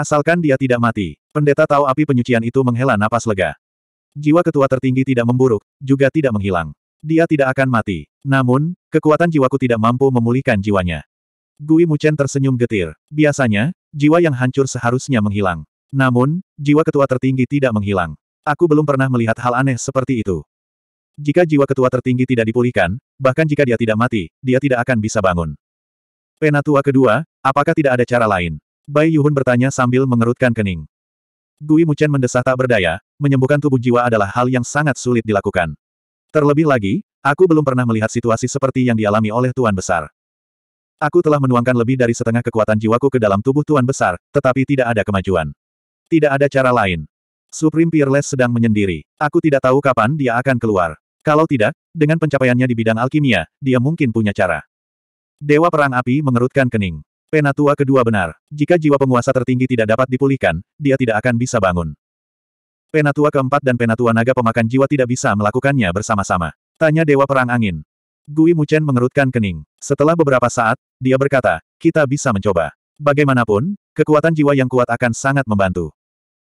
Asalkan dia tidak mati. Pendeta tahu api penyucian itu menghela napas lega. Jiwa ketua tertinggi tidak memburuk, juga tidak menghilang. Dia tidak akan mati. Namun, kekuatan jiwaku tidak mampu memulihkan jiwanya. Gui Muchen tersenyum getir. Biasanya, jiwa yang hancur seharusnya menghilang. Namun, jiwa ketua tertinggi tidak menghilang. Aku belum pernah melihat hal aneh seperti itu. Jika jiwa ketua tertinggi tidak dipulihkan, bahkan jika dia tidak mati, dia tidak akan bisa bangun. Penatua kedua, apakah tidak ada cara lain? Bai Yuhun bertanya sambil mengerutkan kening. Gui Muchen mendesah tak berdaya, menyembuhkan tubuh jiwa adalah hal yang sangat sulit dilakukan. Terlebih lagi, aku belum pernah melihat situasi seperti yang dialami oleh Tuan Besar. Aku telah menuangkan lebih dari setengah kekuatan jiwaku ke dalam tubuh Tuan Besar, tetapi tidak ada kemajuan. Tidak ada cara lain. Supreme Peerless sedang menyendiri. Aku tidak tahu kapan dia akan keluar. Kalau tidak, dengan pencapaiannya di bidang alkimia, dia mungkin punya cara. Dewa Perang Api mengerutkan kening. Penatua kedua benar. Jika jiwa penguasa tertinggi tidak dapat dipulihkan, dia tidak akan bisa bangun. Penatua keempat dan penatua naga pemakan jiwa tidak bisa melakukannya bersama-sama. Tanya Dewa Perang Angin. Gui Muchen mengerutkan kening. Setelah beberapa saat, dia berkata, kita bisa mencoba. Bagaimanapun, kekuatan jiwa yang kuat akan sangat membantu.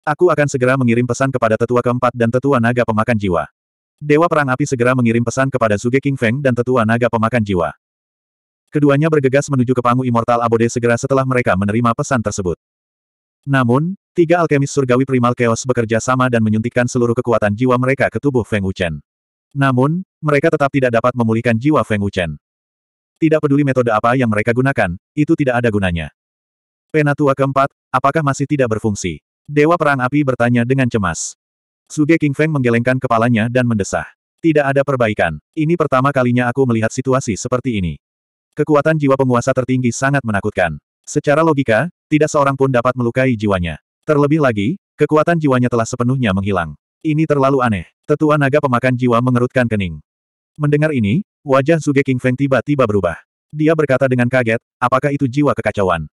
Aku akan segera mengirim pesan kepada tetua keempat dan tetua naga pemakan jiwa. Dewa Perang Api segera mengirim pesan kepada Suge King Feng dan tetua naga pemakan jiwa. Keduanya bergegas menuju ke Pangu Immortal Abode segera setelah mereka menerima pesan tersebut. Namun, tiga alkemis surgawi primal chaos bekerja sama dan menyuntikkan seluruh kekuatan jiwa mereka ke tubuh Feng Wuchen. Namun, mereka tetap tidak dapat memulihkan jiwa Feng Wuchen. Tidak peduli metode apa yang mereka gunakan, itu tidak ada gunanya. Penatua keempat, apakah masih tidak berfungsi? Dewa Perang Api bertanya dengan cemas. Suge King Feng menggelengkan kepalanya dan mendesah. Tidak ada perbaikan. Ini pertama kalinya aku melihat situasi seperti ini. Kekuatan jiwa penguasa tertinggi sangat menakutkan. Secara logika, tidak seorang pun dapat melukai jiwanya. Terlebih lagi, kekuatan jiwanya telah sepenuhnya menghilang. Ini terlalu aneh. Tetua naga pemakan jiwa mengerutkan kening. Mendengar ini, wajah Zuge King Feng tiba-tiba berubah. Dia berkata dengan kaget, apakah itu jiwa kekacauan?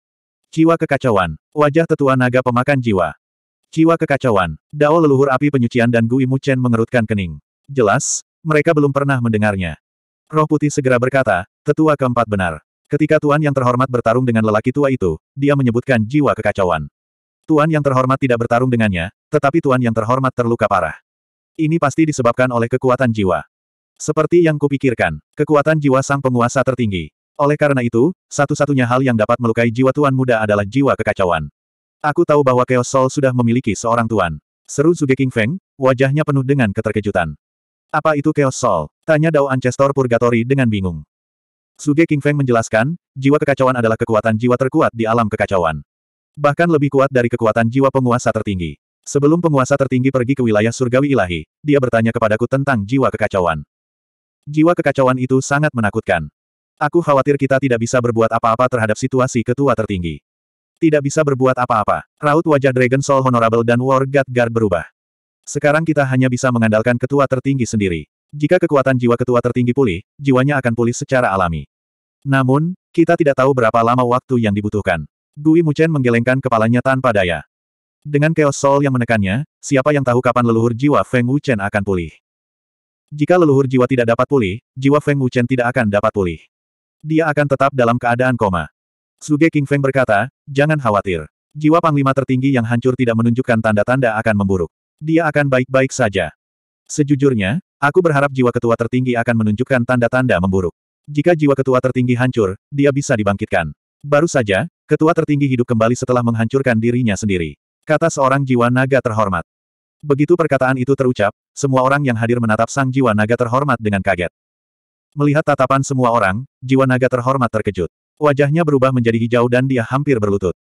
Jiwa kekacauan. Wajah tetua naga pemakan jiwa. Jiwa kekacauan. Dao leluhur api penyucian dan Gui Muchen mengerutkan kening. Jelas, mereka belum pernah mendengarnya. Roh putih segera berkata, Tetua keempat benar. Ketika Tuan yang terhormat bertarung dengan lelaki tua itu, dia menyebutkan jiwa kekacauan. Tuan yang terhormat tidak bertarung dengannya, tetapi Tuan yang terhormat terluka parah. Ini pasti disebabkan oleh kekuatan jiwa. Seperti yang kupikirkan, kekuatan jiwa sang penguasa tertinggi. Oleh karena itu, satu-satunya hal yang dapat melukai jiwa Tuan muda adalah jiwa kekacauan. Aku tahu bahwa Chaos Soul sudah memiliki seorang Tuan. Seru Zuge King Feng, wajahnya penuh dengan keterkejutan. Apa itu Chaos Soul? Tanya Dao Ancestor Purgatory dengan bingung. Suge King Feng menjelaskan, jiwa kekacauan adalah kekuatan jiwa terkuat di alam kekacauan. Bahkan lebih kuat dari kekuatan jiwa penguasa tertinggi. Sebelum penguasa tertinggi pergi ke wilayah surgawi ilahi, dia bertanya kepadaku tentang jiwa kekacauan. Jiwa kekacauan itu sangat menakutkan. Aku khawatir kita tidak bisa berbuat apa-apa terhadap situasi ketua tertinggi. Tidak bisa berbuat apa-apa. Raut wajah Dragon Soul Honorable dan War God Guard berubah. Sekarang kita hanya bisa mengandalkan ketua tertinggi sendiri. Jika kekuatan jiwa ketua tertinggi pulih, jiwanya akan pulih secara alami. Namun, kita tidak tahu berapa lama waktu yang dibutuhkan. Gui Muchen menggelengkan kepalanya tanpa daya. Dengan Chaos Soul yang menekannya, siapa yang tahu kapan leluhur jiwa Feng Wuchen akan pulih. Jika leluhur jiwa tidak dapat pulih, jiwa Feng Wuchen tidak akan dapat pulih. Dia akan tetap dalam keadaan koma. Suge King Feng berkata, jangan khawatir. Jiwa Panglima tertinggi yang hancur tidak menunjukkan tanda-tanda akan memburuk. Dia akan baik-baik saja. Sejujurnya, aku berharap jiwa ketua tertinggi akan menunjukkan tanda-tanda memburuk. Jika jiwa ketua tertinggi hancur, dia bisa dibangkitkan. Baru saja, ketua tertinggi hidup kembali setelah menghancurkan dirinya sendiri. Kata seorang jiwa naga terhormat. Begitu perkataan itu terucap, semua orang yang hadir menatap sang jiwa naga terhormat dengan kaget. Melihat tatapan semua orang, jiwa naga terhormat terkejut. Wajahnya berubah menjadi hijau dan dia hampir berlutut.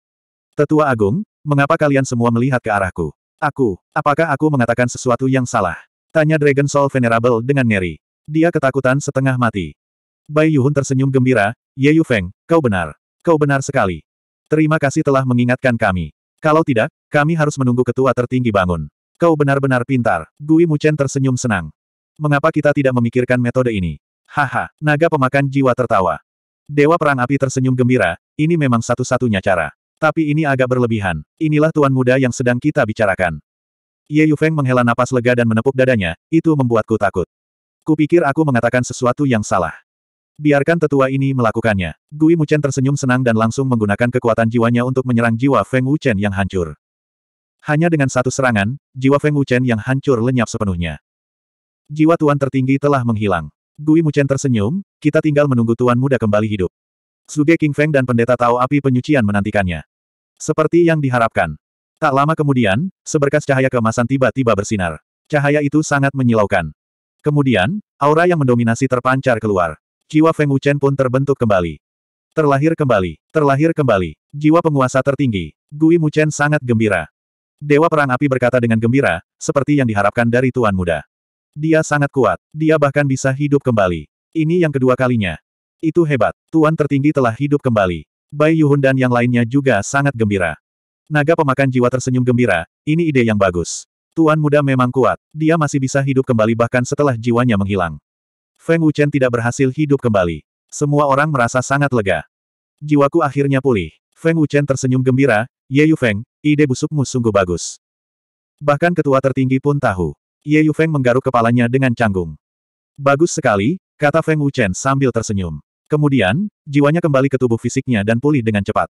Tetua Agung, mengapa kalian semua melihat ke arahku? Aku, apakah aku mengatakan sesuatu yang salah? Tanya Dragon Soul Venerable dengan ngeri. Dia ketakutan setengah mati. Bai Yuhun tersenyum gembira, Ye Yu Feng, kau benar. Kau benar sekali. Terima kasih telah mengingatkan kami. Kalau tidak, kami harus menunggu ketua tertinggi bangun. Kau benar-benar pintar. Gui Muchen tersenyum senang. Mengapa kita tidak memikirkan metode ini? Haha, naga pemakan jiwa tertawa. Dewa Perang Api tersenyum gembira, ini memang satu-satunya cara. Tapi ini agak berlebihan. Inilah tuan muda yang sedang kita bicarakan. Ye Yu Feng menghela napas lega dan menepuk dadanya, itu membuatku takut. Kupikir aku mengatakan sesuatu yang salah. Biarkan tetua ini melakukannya. Gui Muchen tersenyum senang dan langsung menggunakan kekuatan jiwanya untuk menyerang jiwa Feng Wuchen yang hancur. Hanya dengan satu serangan, jiwa Feng Wuchen yang hancur lenyap sepenuhnya. Jiwa tuan tertinggi telah menghilang. Gui Muchen tersenyum, kita tinggal menunggu tuan muda kembali hidup. Suge King Feng dan pendeta Tao Api Penyucian menantikannya. Seperti yang diharapkan. Tak lama kemudian, seberkas cahaya keemasan tiba-tiba bersinar. Cahaya itu sangat menyilaukan. Kemudian, aura yang mendominasi terpancar keluar. Jiwa Feng Wuchen pun terbentuk kembali. Terlahir kembali, terlahir kembali. Jiwa penguasa tertinggi. Gui Muchen sangat gembira. Dewa Perang Api berkata dengan gembira, seperti yang diharapkan dari Tuan Muda. Dia sangat kuat, dia bahkan bisa hidup kembali. Ini yang kedua kalinya. Itu hebat, Tuan tertinggi telah hidup kembali. Bai Yuhun dan yang lainnya juga sangat gembira. Naga pemakan jiwa tersenyum gembira, ini ide yang bagus. Tuan Muda memang kuat, dia masih bisa hidup kembali bahkan setelah jiwanya menghilang. Feng Wuchen tidak berhasil hidup kembali. Semua orang merasa sangat lega. Jiwaku akhirnya pulih. Feng Wuchen tersenyum gembira, Ye Yu Feng, ide busukmu sungguh bagus. Bahkan ketua tertinggi pun tahu. Ye Yu Feng menggaruk kepalanya dengan canggung. Bagus sekali, kata Feng Wuchen sambil tersenyum. Kemudian, jiwanya kembali ke tubuh fisiknya dan pulih dengan cepat.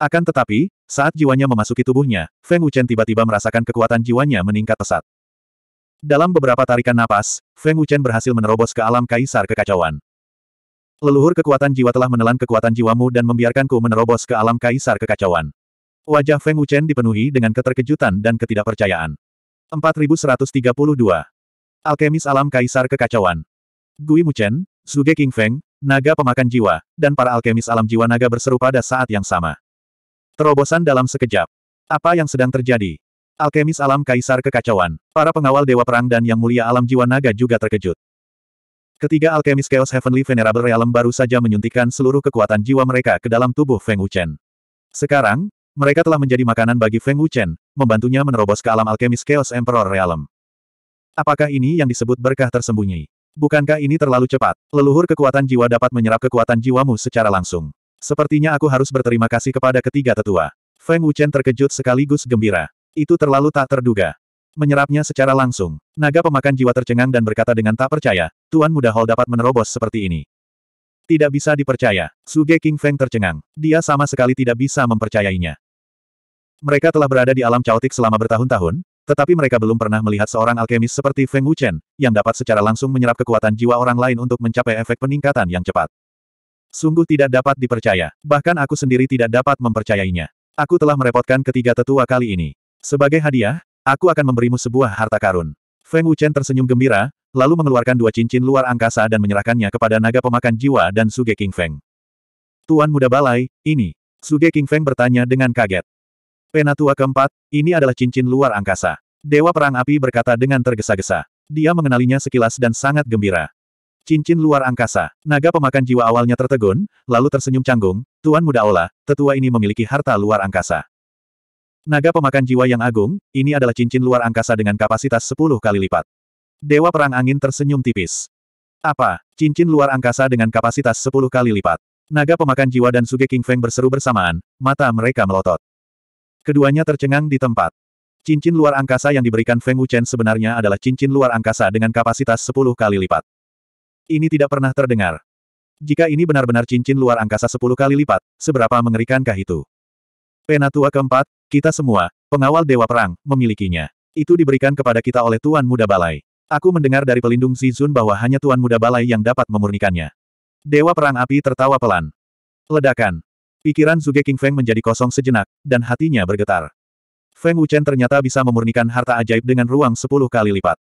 Akan tetapi, saat jiwanya memasuki tubuhnya, Feng Wuchen tiba-tiba merasakan kekuatan jiwanya meningkat pesat. Dalam beberapa tarikan napas, Feng Wuchen berhasil menerobos ke alam kaisar kekacauan. Leluhur kekuatan jiwa telah menelan kekuatan jiwamu dan membiarkanku menerobos ke alam kaisar kekacauan. Wajah Feng Wuchen dipenuhi dengan keterkejutan dan ketidakpercayaan. 4132. Alkemis alam kaisar kekacauan. Gui Muchen, Zuge King Feng, naga pemakan jiwa, dan para alkemis alam jiwa naga berseru pada saat yang sama. Terobosan dalam sekejap. Apa yang sedang terjadi? Alkemis alam kaisar kekacauan. Para pengawal dewa perang dan yang mulia alam jiwa naga juga terkejut. Ketiga alkemis Chaos Heavenly Venerable Realm baru saja menyuntikkan seluruh kekuatan jiwa mereka ke dalam tubuh Feng Wuchen. Sekarang, mereka telah menjadi makanan bagi Feng Wuchen, membantunya menerobos ke alam alkemis Chaos Emperor Realm. Apakah ini yang disebut berkah tersembunyi? Bukankah ini terlalu cepat? Leluhur kekuatan jiwa dapat menyerap kekuatan jiwamu secara langsung. Sepertinya aku harus berterima kasih kepada ketiga tetua. Feng Wuchen terkejut sekaligus gembira. Itu terlalu tak terduga. Menyerapnya secara langsung, naga pemakan jiwa tercengang dan berkata dengan tak percaya, Tuan Muda Hall dapat menerobos seperti ini. Tidak bisa dipercaya, Suge King Feng tercengang. Dia sama sekali tidak bisa mempercayainya. Mereka telah berada di alam caotik selama bertahun-tahun, tetapi mereka belum pernah melihat seorang alkemis seperti Feng Wuchen, yang dapat secara langsung menyerap kekuatan jiwa orang lain untuk mencapai efek peningkatan yang cepat. Sungguh tidak dapat dipercaya, bahkan aku sendiri tidak dapat mempercayainya. Aku telah merepotkan ketiga tetua kali ini. Sebagai hadiah, aku akan memberimu sebuah harta karun. Feng Wuchen tersenyum gembira, lalu mengeluarkan dua cincin luar angkasa dan menyerahkannya kepada naga pemakan jiwa dan Suge King Feng. Tuan muda balai, ini. Suge King Feng bertanya dengan kaget. Penatua keempat, ini adalah cincin luar angkasa. Dewa Perang Api berkata dengan tergesa-gesa. Dia mengenalinya sekilas dan sangat gembira. Cincin luar angkasa. Naga pemakan jiwa awalnya tertegun, lalu tersenyum canggung, Tuan Muda Ola, tetua ini memiliki harta luar angkasa. Naga pemakan jiwa yang agung, ini adalah cincin luar angkasa dengan kapasitas 10 kali lipat. Dewa Perang Angin tersenyum tipis. Apa? Cincin luar angkasa dengan kapasitas 10 kali lipat. Naga pemakan jiwa dan Suge King Feng berseru bersamaan, mata mereka melotot. Keduanya tercengang di tempat. Cincin luar angkasa yang diberikan Feng Wuchen sebenarnya adalah cincin luar angkasa dengan kapasitas 10 kali lipat. Ini tidak pernah terdengar. Jika ini benar-benar cincin luar angkasa 10 kali lipat, seberapa mengerikankah itu? Penatua keempat, kita semua, pengawal Dewa Perang, memilikinya. Itu diberikan kepada kita oleh Tuan Muda Balai. Aku mendengar dari pelindung Zizun bahwa hanya Tuan Muda Balai yang dapat memurnikannya. Dewa Perang Api tertawa pelan. Ledakan. Pikiran Zuge King Feng menjadi kosong sejenak, dan hatinya bergetar. Feng Wuchen ternyata bisa memurnikan harta ajaib dengan ruang sepuluh kali lipat.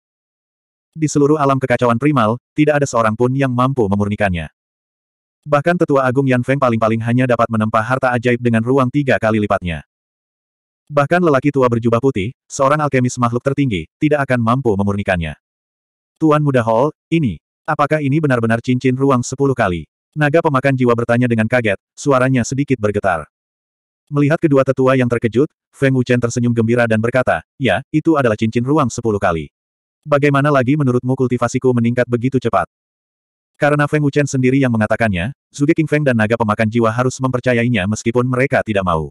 Di seluruh alam kekacauan primal, tidak ada seorang pun yang mampu memurnikannya. Bahkan tetua agung Yan Feng paling-paling hanya dapat menempa harta ajaib dengan ruang tiga kali lipatnya. Bahkan lelaki tua berjubah putih, seorang alkemis makhluk tertinggi, tidak akan mampu memurnikannya. Tuan Muda Hall, ini, apakah ini benar-benar cincin ruang sepuluh kali? Naga pemakan jiwa bertanya dengan kaget, suaranya sedikit bergetar. Melihat kedua tetua yang terkejut, Feng Wuchen tersenyum gembira dan berkata, ya, itu adalah cincin ruang sepuluh kali. Bagaimana lagi menurutmu kultivasiku meningkat begitu cepat? Karena Feng Wuchen sendiri yang mengatakannya, Zuge King Feng dan naga pemakan jiwa harus mempercayainya meskipun mereka tidak mau.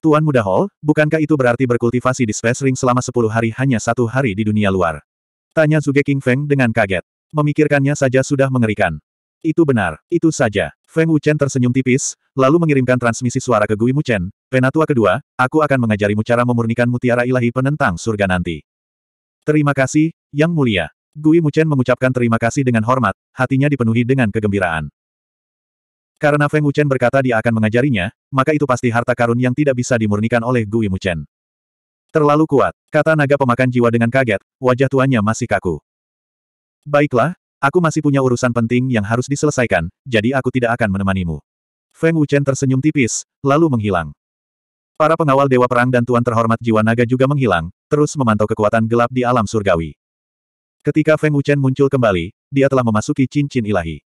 Tuan Muda Hall, bukankah itu berarti berkultivasi di Space Ring selama sepuluh hari hanya satu hari di dunia luar? Tanya Zuge King Feng dengan kaget. Memikirkannya saja sudah mengerikan. Itu benar, itu saja. Feng Wuchen tersenyum tipis, lalu mengirimkan transmisi suara ke Gui Muchen, Penatua kedua, aku akan mengajarimu cara memurnikan mutiara ilahi penentang surga nanti. Terima kasih, Yang Mulia. Gui Muchen mengucapkan terima kasih dengan hormat, hatinya dipenuhi dengan kegembiraan. Karena Feng Wuchen berkata dia akan mengajarinya, maka itu pasti harta karun yang tidak bisa dimurnikan oleh Gui Muchen. Terlalu kuat, kata naga pemakan jiwa dengan kaget, wajah tuannya masih kaku. Baiklah, aku masih punya urusan penting yang harus diselesaikan, jadi aku tidak akan menemanimu. Feng Wuchen tersenyum tipis, lalu menghilang. Para pengawal Dewa Perang dan Tuan terhormat jiwa naga juga menghilang, terus memantau kekuatan gelap di alam surgawi. Ketika Feng Wuchen muncul kembali, dia telah memasuki cincin ilahi.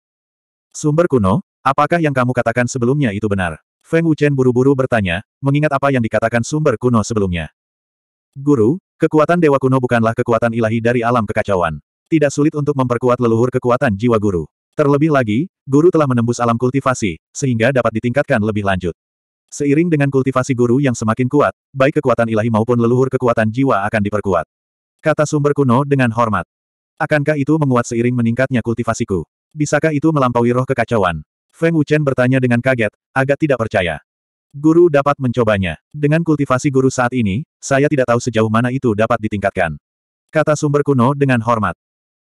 Sumber kuno, apakah yang kamu katakan sebelumnya itu benar? Feng Wuchen buru-buru bertanya, mengingat apa yang dikatakan sumber kuno sebelumnya. Guru, kekuatan dewa kuno bukanlah kekuatan ilahi dari alam kekacauan. Tidak sulit untuk memperkuat leluhur kekuatan jiwa guru. Terlebih lagi, guru telah menembus alam kultivasi, sehingga dapat ditingkatkan lebih lanjut. Seiring dengan kultivasi guru yang semakin kuat, baik kekuatan ilahi maupun leluhur kekuatan jiwa akan diperkuat. Kata sumber kuno dengan hormat. Akankah itu menguat seiring meningkatnya kultivasiku? Bisakah itu melampaui roh kekacauan? Feng Wuchen bertanya dengan kaget, agak tidak percaya. Guru dapat mencobanya. Dengan kultivasi guru saat ini, saya tidak tahu sejauh mana itu dapat ditingkatkan. Kata sumber kuno dengan hormat.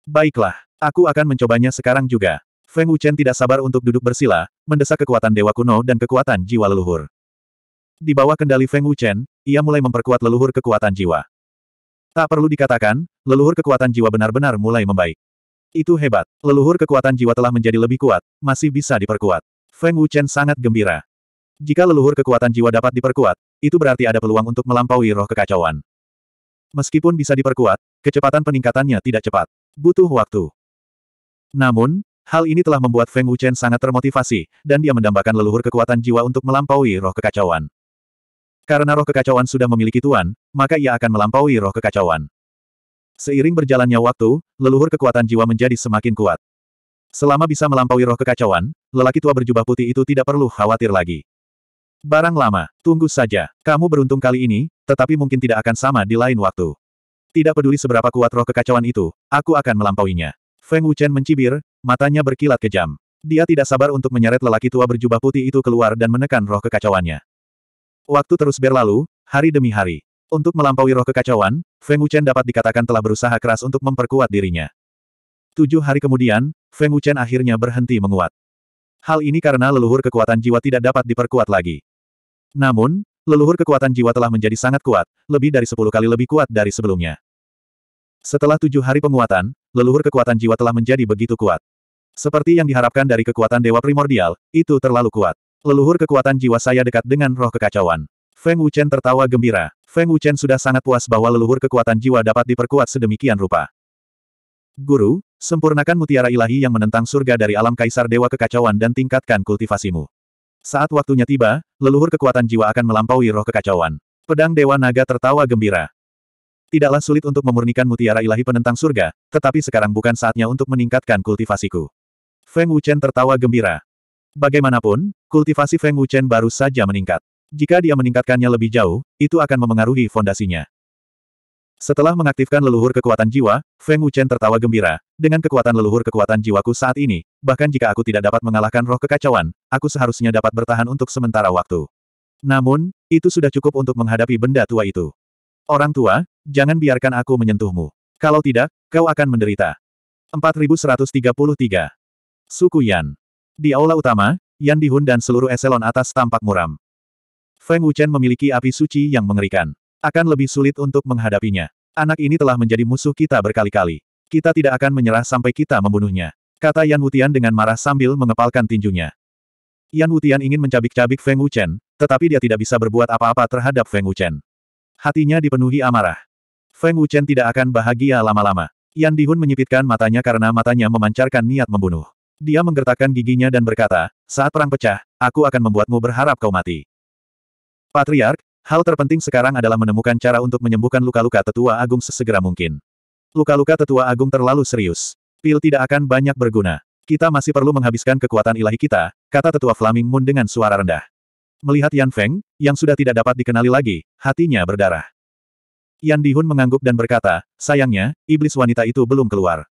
Baiklah, aku akan mencobanya sekarang juga. Feng Wuchen tidak sabar untuk duduk bersila, mendesak kekuatan dewa kuno dan kekuatan jiwa leluhur. Di bawah kendali Feng Wuchen, ia mulai memperkuat leluhur kekuatan jiwa. Tak perlu dikatakan, leluhur kekuatan jiwa benar-benar mulai membaik. Itu hebat. Leluhur kekuatan jiwa telah menjadi lebih kuat, masih bisa diperkuat. Feng Wuchen sangat gembira. Jika leluhur kekuatan jiwa dapat diperkuat, itu berarti ada peluang untuk melampaui roh kekacauan. Meskipun bisa diperkuat, kecepatan peningkatannya tidak cepat. Butuh waktu. Namun, hal ini telah membuat Feng Wuchen sangat termotivasi, dan dia mendambakan leluhur kekuatan jiwa untuk melampaui roh kekacauan. Karena roh kekacauan sudah memiliki tuan, maka ia akan melampaui roh kekacauan. Seiring berjalannya waktu, leluhur kekuatan jiwa menjadi semakin kuat. Selama bisa melampaui roh kekacauan, lelaki tua berjubah putih itu tidak perlu khawatir lagi. Barang lama, tunggu saja. Kamu beruntung kali ini, tetapi mungkin tidak akan sama di lain waktu. Tidak peduli seberapa kuat roh kekacauan itu, aku akan melampauinya. Feng Wuchen mencibir, matanya berkilat kejam. Dia tidak sabar untuk menyeret lelaki tua berjubah putih itu keluar dan menekan roh kekacauannya. Waktu terus berlalu, hari demi hari. Untuk melampaui roh kekacauan, Feng Wuchen dapat dikatakan telah berusaha keras untuk memperkuat dirinya. Tujuh hari kemudian, Feng Wuchen akhirnya berhenti menguat. Hal ini karena leluhur kekuatan jiwa tidak dapat diperkuat lagi. Namun, leluhur kekuatan jiwa telah menjadi sangat kuat, lebih dari sepuluh kali lebih kuat dari sebelumnya. Setelah tujuh hari penguatan, leluhur kekuatan jiwa telah menjadi begitu kuat. Seperti yang diharapkan dari kekuatan dewa primordial, itu terlalu kuat. Leluhur kekuatan jiwa saya dekat dengan roh kekacauan. Feng Wuchen tertawa gembira. Feng Wuchen sudah sangat puas bahwa leluhur kekuatan jiwa dapat diperkuat sedemikian rupa. Guru, sempurnakan mutiara ilahi yang menentang surga dari alam kaisar dewa kekacauan dan tingkatkan kultivasimu. Saat waktunya tiba, leluhur kekuatan jiwa akan melampaui roh kekacauan. Pedang Dewa Naga tertawa gembira. Tidaklah sulit untuk memurnikan mutiara ilahi penentang surga, tetapi sekarang bukan saatnya untuk meningkatkan kultivasiku. Feng Wuchen tertawa gembira. Bagaimanapun, kultivasi Feng Wuchen baru saja meningkat. Jika dia meningkatkannya lebih jauh, itu akan memengaruhi fondasinya. Setelah mengaktifkan leluhur kekuatan jiwa, Feng Wuchen tertawa gembira. Dengan kekuatan leluhur kekuatan jiwaku saat ini, bahkan jika aku tidak dapat mengalahkan roh kekacauan, aku seharusnya dapat bertahan untuk sementara waktu. Namun, itu sudah cukup untuk menghadapi benda tua itu. Orang tua, jangan biarkan aku menyentuhmu. Kalau tidak, kau akan menderita. 4133 Suku Yan. Di aula utama, Yan Dihun dan seluruh eselon atas tampak muram. Feng Wuchen memiliki api suci yang mengerikan. Akan lebih sulit untuk menghadapinya. Anak ini telah menjadi musuh kita berkali-kali. Kita tidak akan menyerah sampai kita membunuhnya. Kata Yan Wutian dengan marah sambil mengepalkan tinjunya. Yan Wutian ingin mencabik-cabik Feng Wuchen, tetapi dia tidak bisa berbuat apa-apa terhadap Feng Wuchen. Hatinya dipenuhi amarah. Feng Wuchen tidak akan bahagia lama-lama. Yan Dihun menyipitkan matanya karena matanya memancarkan niat membunuh. Dia menggertakkan giginya dan berkata, saat perang pecah, aku akan membuatmu berharap kau mati. Patriark, hal terpenting sekarang adalah menemukan cara untuk menyembuhkan luka-luka tetua agung sesegera mungkin. Luka-luka tetua agung terlalu serius. Pil tidak akan banyak berguna. Kita masih perlu menghabiskan kekuatan ilahi kita, kata tetua Flaming Moon dengan suara rendah. Melihat Yan Feng, yang sudah tidak dapat dikenali lagi, hatinya berdarah. Yan Dihun mengangguk dan berkata, sayangnya, iblis wanita itu belum keluar.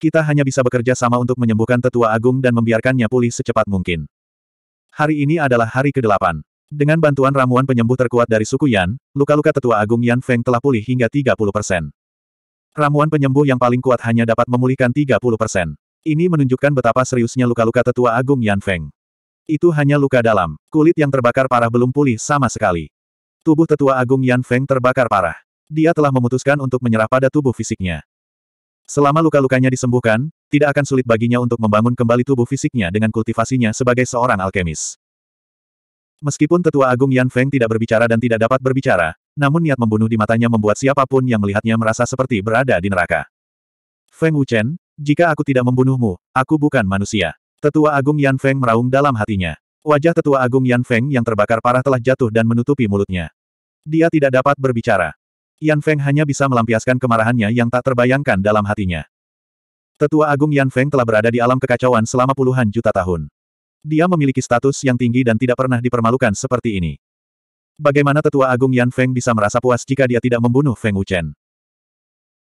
Kita hanya bisa bekerja sama untuk menyembuhkan tetua agung dan membiarkannya pulih secepat mungkin. Hari ini adalah hari ke-8. Dengan bantuan ramuan penyembuh terkuat dari suku Yan, luka-luka tetua agung Yan Feng telah pulih hingga 30 persen. Ramuan penyembuh yang paling kuat hanya dapat memulihkan 30 persen. Ini menunjukkan betapa seriusnya luka-luka tetua agung Yan Feng. Itu hanya luka dalam, kulit yang terbakar parah belum pulih sama sekali. Tubuh tetua agung Yan Feng terbakar parah. Dia telah memutuskan untuk menyerah pada tubuh fisiknya. Selama luka-lukanya disembuhkan, tidak akan sulit baginya untuk membangun kembali tubuh fisiknya dengan kultivasinya sebagai seorang alkemis. Meskipun Tetua Agung Yan Feng tidak berbicara dan tidak dapat berbicara, namun niat membunuh di matanya membuat siapapun yang melihatnya merasa seperti berada di neraka. Feng Wuchen, jika aku tidak membunuhmu, aku bukan manusia. Tetua Agung Yan Feng meraung dalam hatinya. Wajah Tetua Agung Yan Feng yang terbakar parah telah jatuh dan menutupi mulutnya. Dia tidak dapat berbicara. Yan Feng hanya bisa melampiaskan kemarahannya yang tak terbayangkan dalam hatinya. Tetua Agung Yan Feng telah berada di alam kekacauan selama puluhan juta tahun. Dia memiliki status yang tinggi dan tidak pernah dipermalukan seperti ini. Bagaimana tetua agung Yan Feng bisa merasa puas jika dia tidak membunuh Feng Wuchen?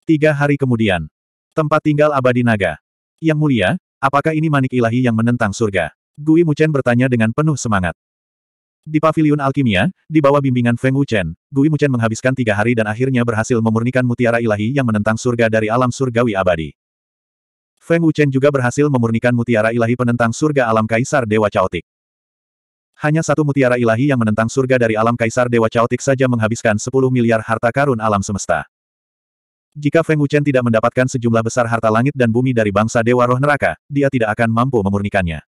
Tiga hari kemudian. Tempat tinggal abadi naga. Yang mulia, apakah ini manik ilahi yang menentang surga? Gui Muchen bertanya dengan penuh semangat. Di paviliun alkimia, di bawah bimbingan Feng Wuchen, Gui Muchen menghabiskan tiga hari dan akhirnya berhasil memurnikan mutiara ilahi yang menentang surga dari alam surgawi abadi. Feng Wuchen juga berhasil memurnikan mutiara ilahi penentang surga alam kaisar Dewa Caotik. Hanya satu mutiara ilahi yang menentang surga dari alam kaisar Dewa Caotik saja menghabiskan 10 miliar harta karun alam semesta. Jika Feng Wuchen tidak mendapatkan sejumlah besar harta langit dan bumi dari bangsa Dewa Roh Neraka, dia tidak akan mampu memurnikannya.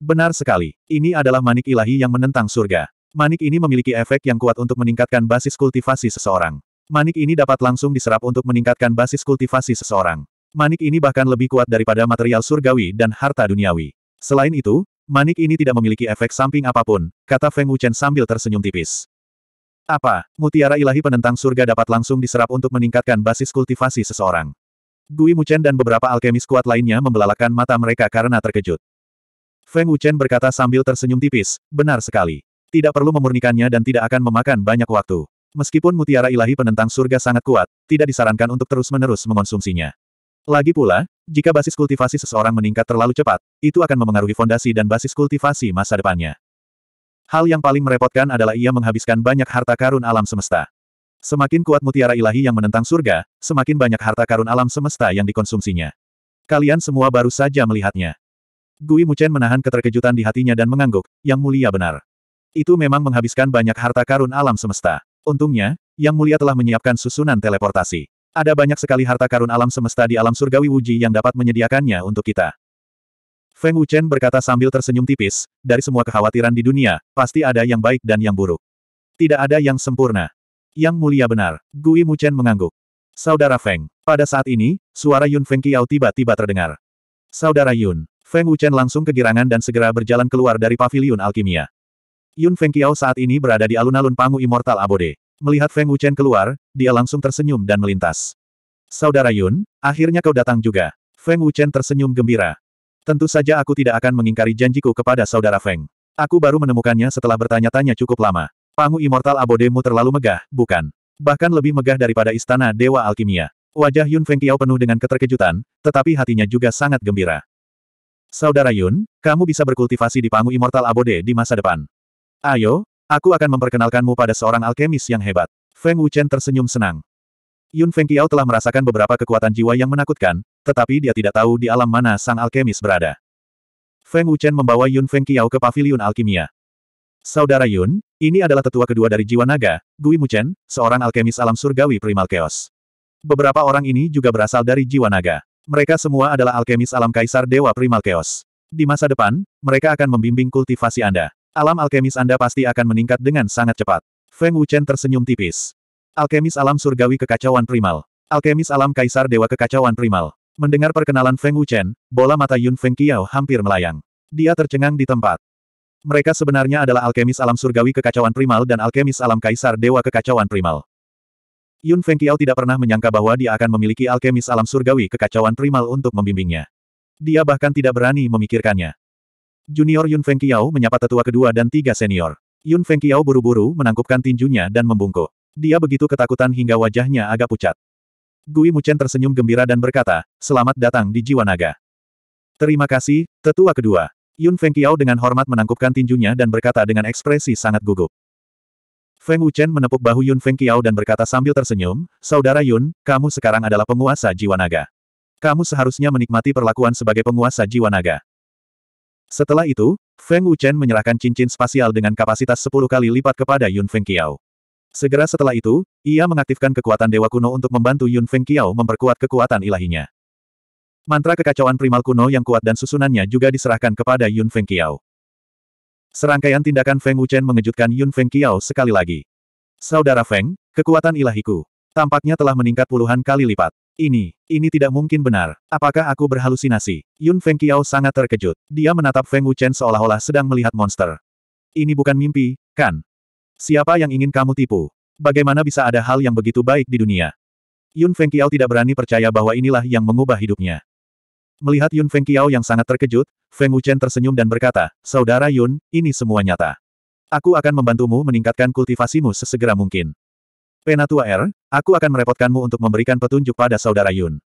Benar sekali, ini adalah manik ilahi yang menentang surga. Manik ini memiliki efek yang kuat untuk meningkatkan basis kultivasi seseorang. Manik ini dapat langsung diserap untuk meningkatkan basis kultivasi seseorang. Manik ini bahkan lebih kuat daripada material surgawi dan harta duniawi. Selain itu, manik ini tidak memiliki efek samping apapun, kata Feng Wuchen sambil tersenyum tipis. Apa, mutiara ilahi penentang surga dapat langsung diserap untuk meningkatkan basis kultivasi seseorang? Gui Wuchen dan beberapa alkemis kuat lainnya membelalakan mata mereka karena terkejut. Feng Wuchen berkata sambil tersenyum tipis, benar sekali. Tidak perlu memurnikannya dan tidak akan memakan banyak waktu. Meskipun mutiara ilahi penentang surga sangat kuat, tidak disarankan untuk terus-menerus mengonsumsinya. Lagi pula, jika basis kultivasi seseorang meningkat terlalu cepat, itu akan memengaruhi fondasi dan basis kultivasi masa depannya. Hal yang paling merepotkan adalah ia menghabiskan banyak harta karun alam semesta. Semakin kuat mutiara ilahi yang menentang surga, semakin banyak harta karun alam semesta yang dikonsumsinya. Kalian semua baru saja melihatnya. Gui Muchen menahan keterkejutan di hatinya dan mengangguk, yang mulia benar. Itu memang menghabiskan banyak harta karun alam semesta. Untungnya, yang mulia telah menyiapkan susunan teleportasi. Ada banyak sekali harta karun alam semesta di alam surgawi Wuji yang dapat menyediakannya untuk kita. Feng Wuchen berkata sambil tersenyum tipis, dari semua kekhawatiran di dunia, pasti ada yang baik dan yang buruk. Tidak ada yang sempurna. Yang mulia benar, Gui Wuchen mengangguk. Saudara Feng, pada saat ini, suara Yun Feng Qiao tiba-tiba terdengar. Saudara Yun, Feng Wuchen langsung kegirangan dan segera berjalan keluar dari pavilion alkimia. Yun Feng Qiao saat ini berada di alun-alun Pangu Immortal Abode. Melihat Feng Wuchen keluar, dia langsung tersenyum dan melintas. Saudara Yun, akhirnya kau datang juga. Feng Wuchen tersenyum gembira. Tentu saja aku tidak akan mengingkari janjiku kepada saudara Feng. Aku baru menemukannya setelah bertanya-tanya cukup lama. Pangu immortal abodemu terlalu megah, bukan? Bahkan lebih megah daripada istana Dewa Alkimia. Wajah Yun Feng Qiao penuh dengan keterkejutan, tetapi hatinya juga sangat gembira. Saudara Yun, kamu bisa berkultivasi di Pangu Immortal Abode di masa depan. Ayo, Aku akan memperkenalkanmu pada seorang alkemis yang hebat. Feng Wuchen tersenyum senang. Yun Feng Fengqiao telah merasakan beberapa kekuatan jiwa yang menakutkan, tetapi dia tidak tahu di alam mana sang alkemis berada. Feng Wuchen membawa Yun Feng Fengqiao ke paviliun alkimia. Saudara Yun, ini adalah tetua kedua dari jiwa naga, Gui Muchen, seorang alkemis alam surgawi primal chaos. Beberapa orang ini juga berasal dari jiwa naga. Mereka semua adalah alkemis alam kaisar dewa primal chaos. Di masa depan, mereka akan membimbing kultivasi Anda. Alam alkemis Anda pasti akan meningkat dengan sangat cepat. Feng Wuchen tersenyum tipis. Alkemis alam surgawi kekacauan primal. Alkemis alam kaisar dewa kekacauan primal. Mendengar perkenalan Feng Wuchen, bola mata Yun Feng Qiao hampir melayang. Dia tercengang di tempat. Mereka sebenarnya adalah alkemis alam surgawi kekacauan primal dan alkemis alam kaisar dewa kekacauan primal. Yun Feng Qiao tidak pernah menyangka bahwa dia akan memiliki alkemis alam surgawi kekacauan primal untuk membimbingnya. Dia bahkan tidak berani memikirkannya. Junior Yun Feng Qiao menyapa tetua kedua dan tiga senior. Yun Feng Qiao buru-buru menangkupkan tinjunya dan membungkuk. Dia begitu ketakutan hingga wajahnya agak pucat. Gui Muchen tersenyum gembira dan berkata, selamat datang di jiwa naga. Terima kasih, tetua kedua. Yun Feng Qiao dengan hormat menangkupkan tinjunya dan berkata dengan ekspresi sangat gugup. Feng Wuchen menepuk bahu Yun Feng Qiao dan berkata sambil tersenyum, Saudara Yun, kamu sekarang adalah penguasa jiwa naga. Kamu seharusnya menikmati perlakuan sebagai penguasa jiwa naga. Setelah itu, Feng Wuchen menyerahkan cincin spasial dengan kapasitas 10 kali lipat kepada Yun Feng Qiao. Segera setelah itu, ia mengaktifkan kekuatan Dewa Kuno untuk membantu Yun Feng Qiao memperkuat kekuatan ilahinya. Mantra kekacauan primal kuno yang kuat dan susunannya juga diserahkan kepada Yun Feng Qiao. Serangkaian tindakan Feng Wuchen mengejutkan Yun Feng Qiao sekali lagi. Saudara Feng, kekuatan ilahiku. Tampaknya telah meningkat puluhan kali lipat. Ini, ini tidak mungkin benar. Apakah aku berhalusinasi? Yun Feng Qiao sangat terkejut. Dia menatap Feng Wuchen seolah-olah sedang melihat monster. Ini bukan mimpi, kan? Siapa yang ingin kamu tipu? Bagaimana bisa ada hal yang begitu baik di dunia? Yun Feng Qiao tidak berani percaya bahwa inilah yang mengubah hidupnya. Melihat Yun Feng Qiao yang sangat terkejut, Feng Wuchen tersenyum dan berkata, Saudara Yun, ini semua nyata. Aku akan membantumu meningkatkan kultivasimu sesegera mungkin. Penatua Er, aku akan merepotkanmu untuk memberikan petunjuk pada saudara Yun.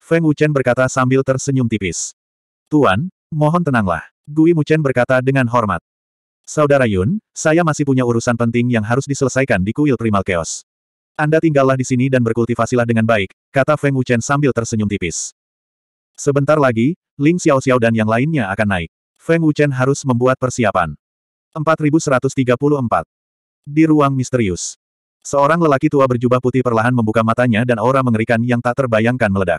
Feng Wuchen berkata sambil tersenyum tipis. Tuan, mohon tenanglah. Gui Muchen berkata dengan hormat. Saudara Yun, saya masih punya urusan penting yang harus diselesaikan di kuil Primal Chaos. Anda tinggallah di sini dan berkultivasilah dengan baik, kata Feng Wuchen sambil tersenyum tipis. Sebentar lagi, Ling Xiao Xiao dan yang lainnya akan naik. Feng Wuchen harus membuat persiapan. 4134. Di ruang misterius. Seorang lelaki tua berjubah putih perlahan membuka matanya dan aura mengerikan yang tak terbayangkan meledak.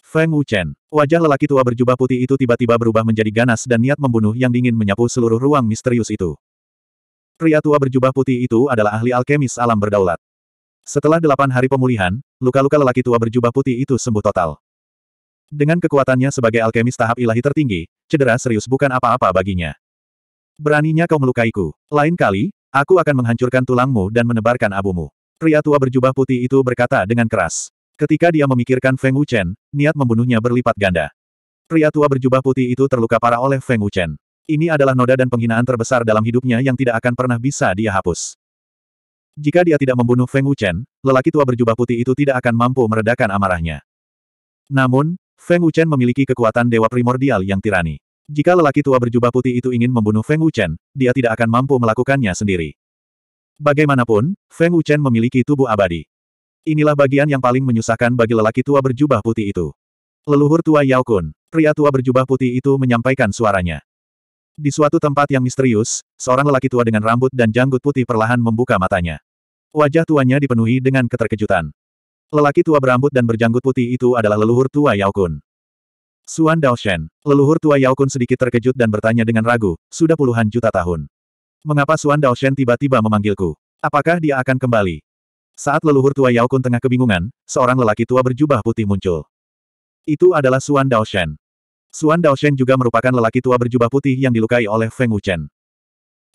Feng Wuchen, wajah lelaki tua berjubah putih itu tiba-tiba berubah menjadi ganas dan niat membunuh yang dingin menyapu seluruh ruang misterius itu. Pria tua berjubah putih itu adalah ahli alkemis alam berdaulat. Setelah delapan hari pemulihan, luka-luka lelaki tua berjubah putih itu sembuh total. Dengan kekuatannya sebagai alkemis tahap ilahi tertinggi, cedera serius bukan apa-apa baginya. Beraninya kau melukaiku. Lain kali, Aku akan menghancurkan tulangmu dan menebarkan abumu. Pria tua berjubah putih itu berkata dengan keras. Ketika dia memikirkan Feng Wuchen, niat membunuhnya berlipat ganda. Pria tua berjubah putih itu terluka parah oleh Feng Wuchen. Ini adalah noda dan penghinaan terbesar dalam hidupnya yang tidak akan pernah bisa dia hapus. Jika dia tidak membunuh Feng Wuchen, lelaki tua berjubah putih itu tidak akan mampu meredakan amarahnya. Namun, Feng Wuchen memiliki kekuatan dewa primordial yang tirani. Jika lelaki tua berjubah putih itu ingin membunuh Feng Wuchen, dia tidak akan mampu melakukannya sendiri. Bagaimanapun, Feng Wuchen memiliki tubuh abadi. Inilah bagian yang paling menyusahkan bagi lelaki tua berjubah putih itu. Leluhur tua Yao Kun, pria tua berjubah putih itu menyampaikan suaranya. Di suatu tempat yang misterius, seorang lelaki tua dengan rambut dan janggut putih perlahan membuka matanya. Wajah tuanya dipenuhi dengan keterkejutan. Lelaki tua berambut dan berjanggut putih itu adalah leluhur tua Yao Kun. Dao Shen, leluhur tua Yao Kun sedikit terkejut dan bertanya dengan ragu, sudah puluhan juta tahun. Mengapa Dao Shen tiba-tiba memanggilku? Apakah dia akan kembali? Saat leluhur tua Yao Kun tengah kebingungan, seorang lelaki tua berjubah putih muncul. Itu adalah Shen. Daoshen. Dao Shen juga merupakan lelaki tua berjubah putih yang dilukai oleh Feng Wuchen.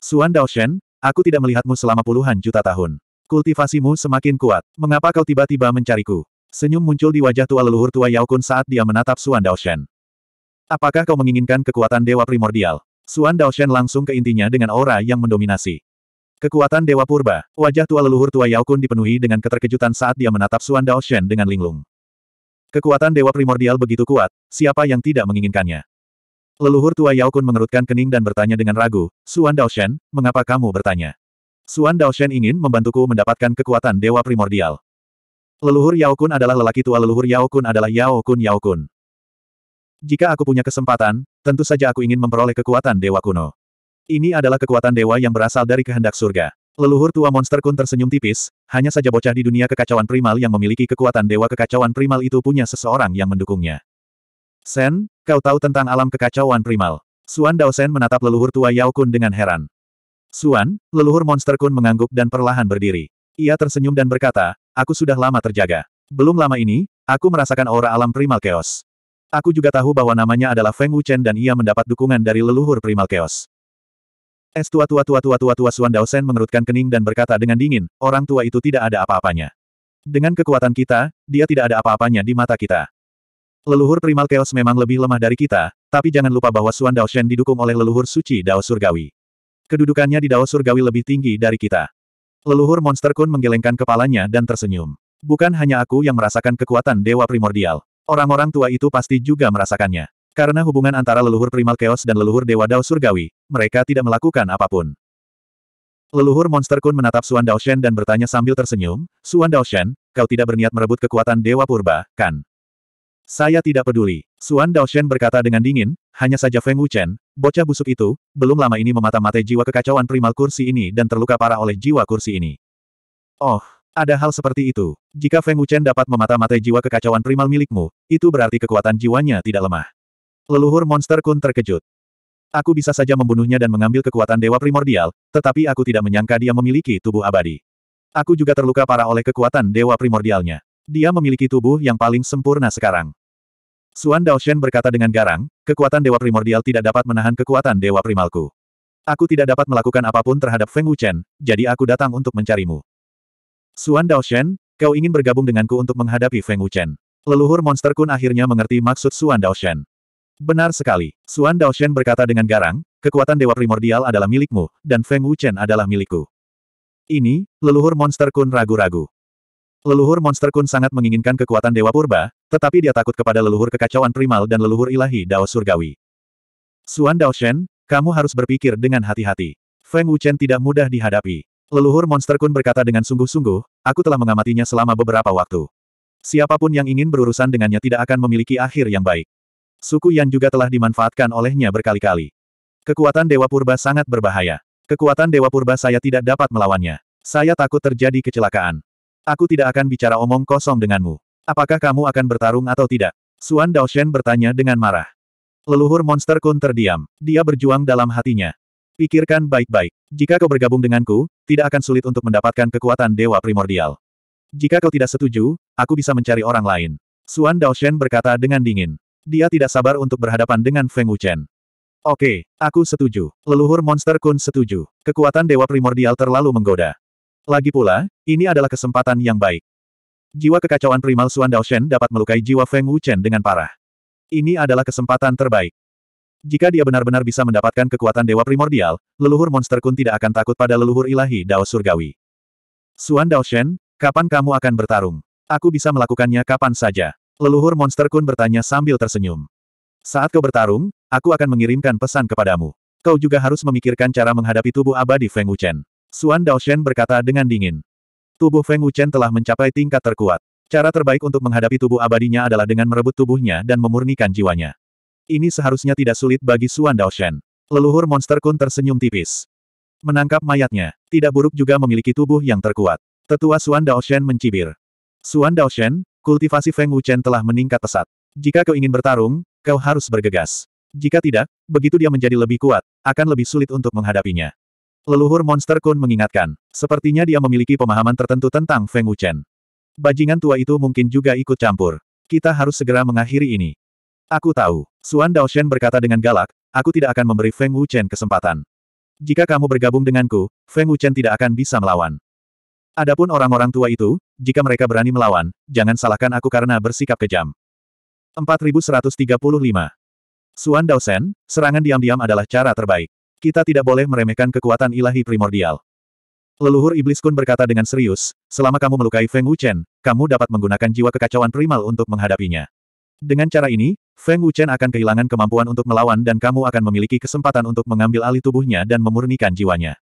Dao Shen, aku tidak melihatmu selama puluhan juta tahun. Kultivasimu semakin kuat. Mengapa kau tiba-tiba mencariku? Senyum muncul di wajah tua leluhur tua yaokun saat dia menatap Suan Daoshen. Apakah kau menginginkan kekuatan dewa primordial? Suan Daoshen langsung ke intinya dengan aura yang mendominasi. Kekuatan Dewa Purba, wajah tua leluhur tua yaokun dipenuhi dengan keterkejutan saat dia menatap Suan Dao Shen dengan linglung. Kekuatan Dewa Primordial begitu kuat, siapa yang tidak menginginkannya? Leluhur tua yaokun mengerutkan kening dan bertanya dengan ragu, Suan Dao Shen, mengapa kamu bertanya? Suan Dao Shen ingin membantuku mendapatkan kekuatan Dewa Primordial. Leluhur Yao Kun adalah lelaki tua leluhur Yao Kun adalah Yao Kun Yao Kun. Jika aku punya kesempatan, tentu saja aku ingin memperoleh kekuatan dewa kuno. Ini adalah kekuatan dewa yang berasal dari kehendak surga. Leluhur tua monster kun tersenyum tipis, hanya saja bocah di dunia kekacauan primal yang memiliki kekuatan dewa kekacauan primal itu punya seseorang yang mendukungnya. Sen, kau tahu tentang alam kekacauan primal. Suan Dao Sen menatap leluhur tua Yao Kun dengan heran. Suan, leluhur monster Kun mengangguk dan perlahan berdiri. Ia tersenyum dan berkata, Aku sudah lama terjaga. Belum lama ini, aku merasakan aura alam primal chaos. Aku juga tahu bahwa namanya adalah Feng Wuchen dan ia mendapat dukungan dari leluhur primal chaos. Es tua tua tua tua tua tua Suan Daosen mengerutkan kening dan berkata dengan dingin, orang tua itu tidak ada apa-apanya. Dengan kekuatan kita, dia tidak ada apa-apanya di mata kita. Leluhur primal chaos memang lebih lemah dari kita, tapi jangan lupa bahwa Suan Daoshen didukung oleh leluhur suci Dao Surgawi. Kedudukannya di Dao Surgawi lebih tinggi dari kita. Leluhur monster kun menggelengkan kepalanya dan tersenyum. Bukan hanya aku yang merasakan kekuatan dewa primordial. Orang-orang tua itu pasti juga merasakannya. Karena hubungan antara leluhur primal chaos dan leluhur dewa dao surgawi, mereka tidak melakukan apapun. Leluhur monster kun menatap Suan Daoshen dan bertanya sambil tersenyum, Suan Daoshen, kau tidak berniat merebut kekuatan dewa purba, kan? Saya tidak peduli. Suan Daoshen berkata dengan dingin, hanya saja Feng Wuchen, bocah busuk itu, belum lama ini memata-matai jiwa kekacauan primal kursi ini dan terluka parah oleh jiwa kursi ini. Oh, ada hal seperti itu. Jika Feng Wuchen dapat memata-matai jiwa kekacauan primal milikmu, itu berarti kekuatan jiwanya tidak lemah. Leluhur monster kun terkejut. Aku bisa saja membunuhnya dan mengambil kekuatan dewa primordial, tetapi aku tidak menyangka dia memiliki tubuh abadi. Aku juga terluka parah oleh kekuatan dewa primordialnya. Dia memiliki tubuh yang paling sempurna sekarang. Dao Shen berkata dengan garang, kekuatan Dewa Primordial tidak dapat menahan kekuatan Dewa Primalku. Aku tidak dapat melakukan apapun terhadap Feng Wuchen, jadi aku datang untuk mencarimu. Dao Shen, kau ingin bergabung denganku untuk menghadapi Feng Wuchen. Leluhur Monster Kun akhirnya mengerti maksud Dao Shen. Benar sekali, Dao Shen berkata dengan garang, kekuatan Dewa Primordial adalah milikmu, dan Feng Wuchen adalah milikku. Ini, leluhur Monster Kun ragu-ragu. Leluhur monster kun sangat menginginkan kekuatan Dewa Purba, tetapi dia takut kepada leluhur kekacauan primal dan leluhur ilahi Dao Surgawi. Dao Daoshen, kamu harus berpikir dengan hati-hati. Feng Wuchen tidak mudah dihadapi. Leluhur monster kun berkata dengan sungguh-sungguh, aku telah mengamatinya selama beberapa waktu. Siapapun yang ingin berurusan dengannya tidak akan memiliki akhir yang baik. Suku Yan juga telah dimanfaatkan olehnya berkali-kali. Kekuatan Dewa Purba sangat berbahaya. Kekuatan Dewa Purba saya tidak dapat melawannya. Saya takut terjadi kecelakaan. Aku tidak akan bicara omong kosong denganmu. Apakah kamu akan bertarung atau tidak? Suan Daoshen bertanya dengan marah. Leluhur monster kun terdiam. Dia berjuang dalam hatinya. Pikirkan baik-baik. Jika kau bergabung denganku, tidak akan sulit untuk mendapatkan kekuatan dewa primordial. Jika kau tidak setuju, aku bisa mencari orang lain. Suan Daoshen berkata dengan dingin. Dia tidak sabar untuk berhadapan dengan Feng Wuchen. Oke, aku setuju. Leluhur monster kun setuju. Kekuatan dewa primordial terlalu menggoda. Lagi pula, ini adalah kesempatan yang baik. Jiwa kekacauan primal Dao Shen dapat melukai jiwa Feng Wuchen dengan parah. Ini adalah kesempatan terbaik. Jika dia benar-benar bisa mendapatkan kekuatan dewa primordial, leluhur monster kun tidak akan takut pada leluhur ilahi Dao Surgawi. Suan Dao Shen, kapan kamu akan bertarung? Aku bisa melakukannya kapan saja. Leluhur monster kun bertanya sambil tersenyum. Saat kau bertarung, aku akan mengirimkan pesan kepadamu. Kau juga harus memikirkan cara menghadapi tubuh abadi Feng Wuchen. Xuan Daoshen berkata dengan dingin. Tubuh Feng Wuchen telah mencapai tingkat terkuat. Cara terbaik untuk menghadapi tubuh abadinya adalah dengan merebut tubuhnya dan memurnikan jiwanya. Ini seharusnya tidak sulit bagi Xuan Daoshen. Leluhur monster kun tersenyum tipis. Menangkap mayatnya, tidak buruk juga memiliki tubuh yang terkuat. Tetua Xuan Daoshen mencibir. Xuan Daoshen, kultivasi Feng Wuchen telah meningkat pesat. Jika kau ingin bertarung, kau harus bergegas. Jika tidak, begitu dia menjadi lebih kuat, akan lebih sulit untuk menghadapinya. Leluhur Monster Kun mengingatkan, sepertinya dia memiliki pemahaman tertentu tentang Feng Wuchen. Bajingan tua itu mungkin juga ikut campur. Kita harus segera mengakhiri ini. Aku tahu, Suan Daoshen berkata dengan galak, aku tidak akan memberi Feng Wuchen kesempatan. Jika kamu bergabung denganku, Feng Wuchen tidak akan bisa melawan. Adapun orang-orang tua itu, jika mereka berani melawan, jangan salahkan aku karena bersikap kejam. 4135. Suan Daoshen, serangan diam-diam adalah cara terbaik. Kita tidak boleh meremehkan kekuatan ilahi primordial. Leluhur Iblis Kun berkata dengan serius, selama kamu melukai Feng Wuchen, kamu dapat menggunakan jiwa kekacauan primal untuk menghadapinya. Dengan cara ini, Feng Wuchen akan kehilangan kemampuan untuk melawan dan kamu akan memiliki kesempatan untuk mengambil alih tubuhnya dan memurnikan jiwanya.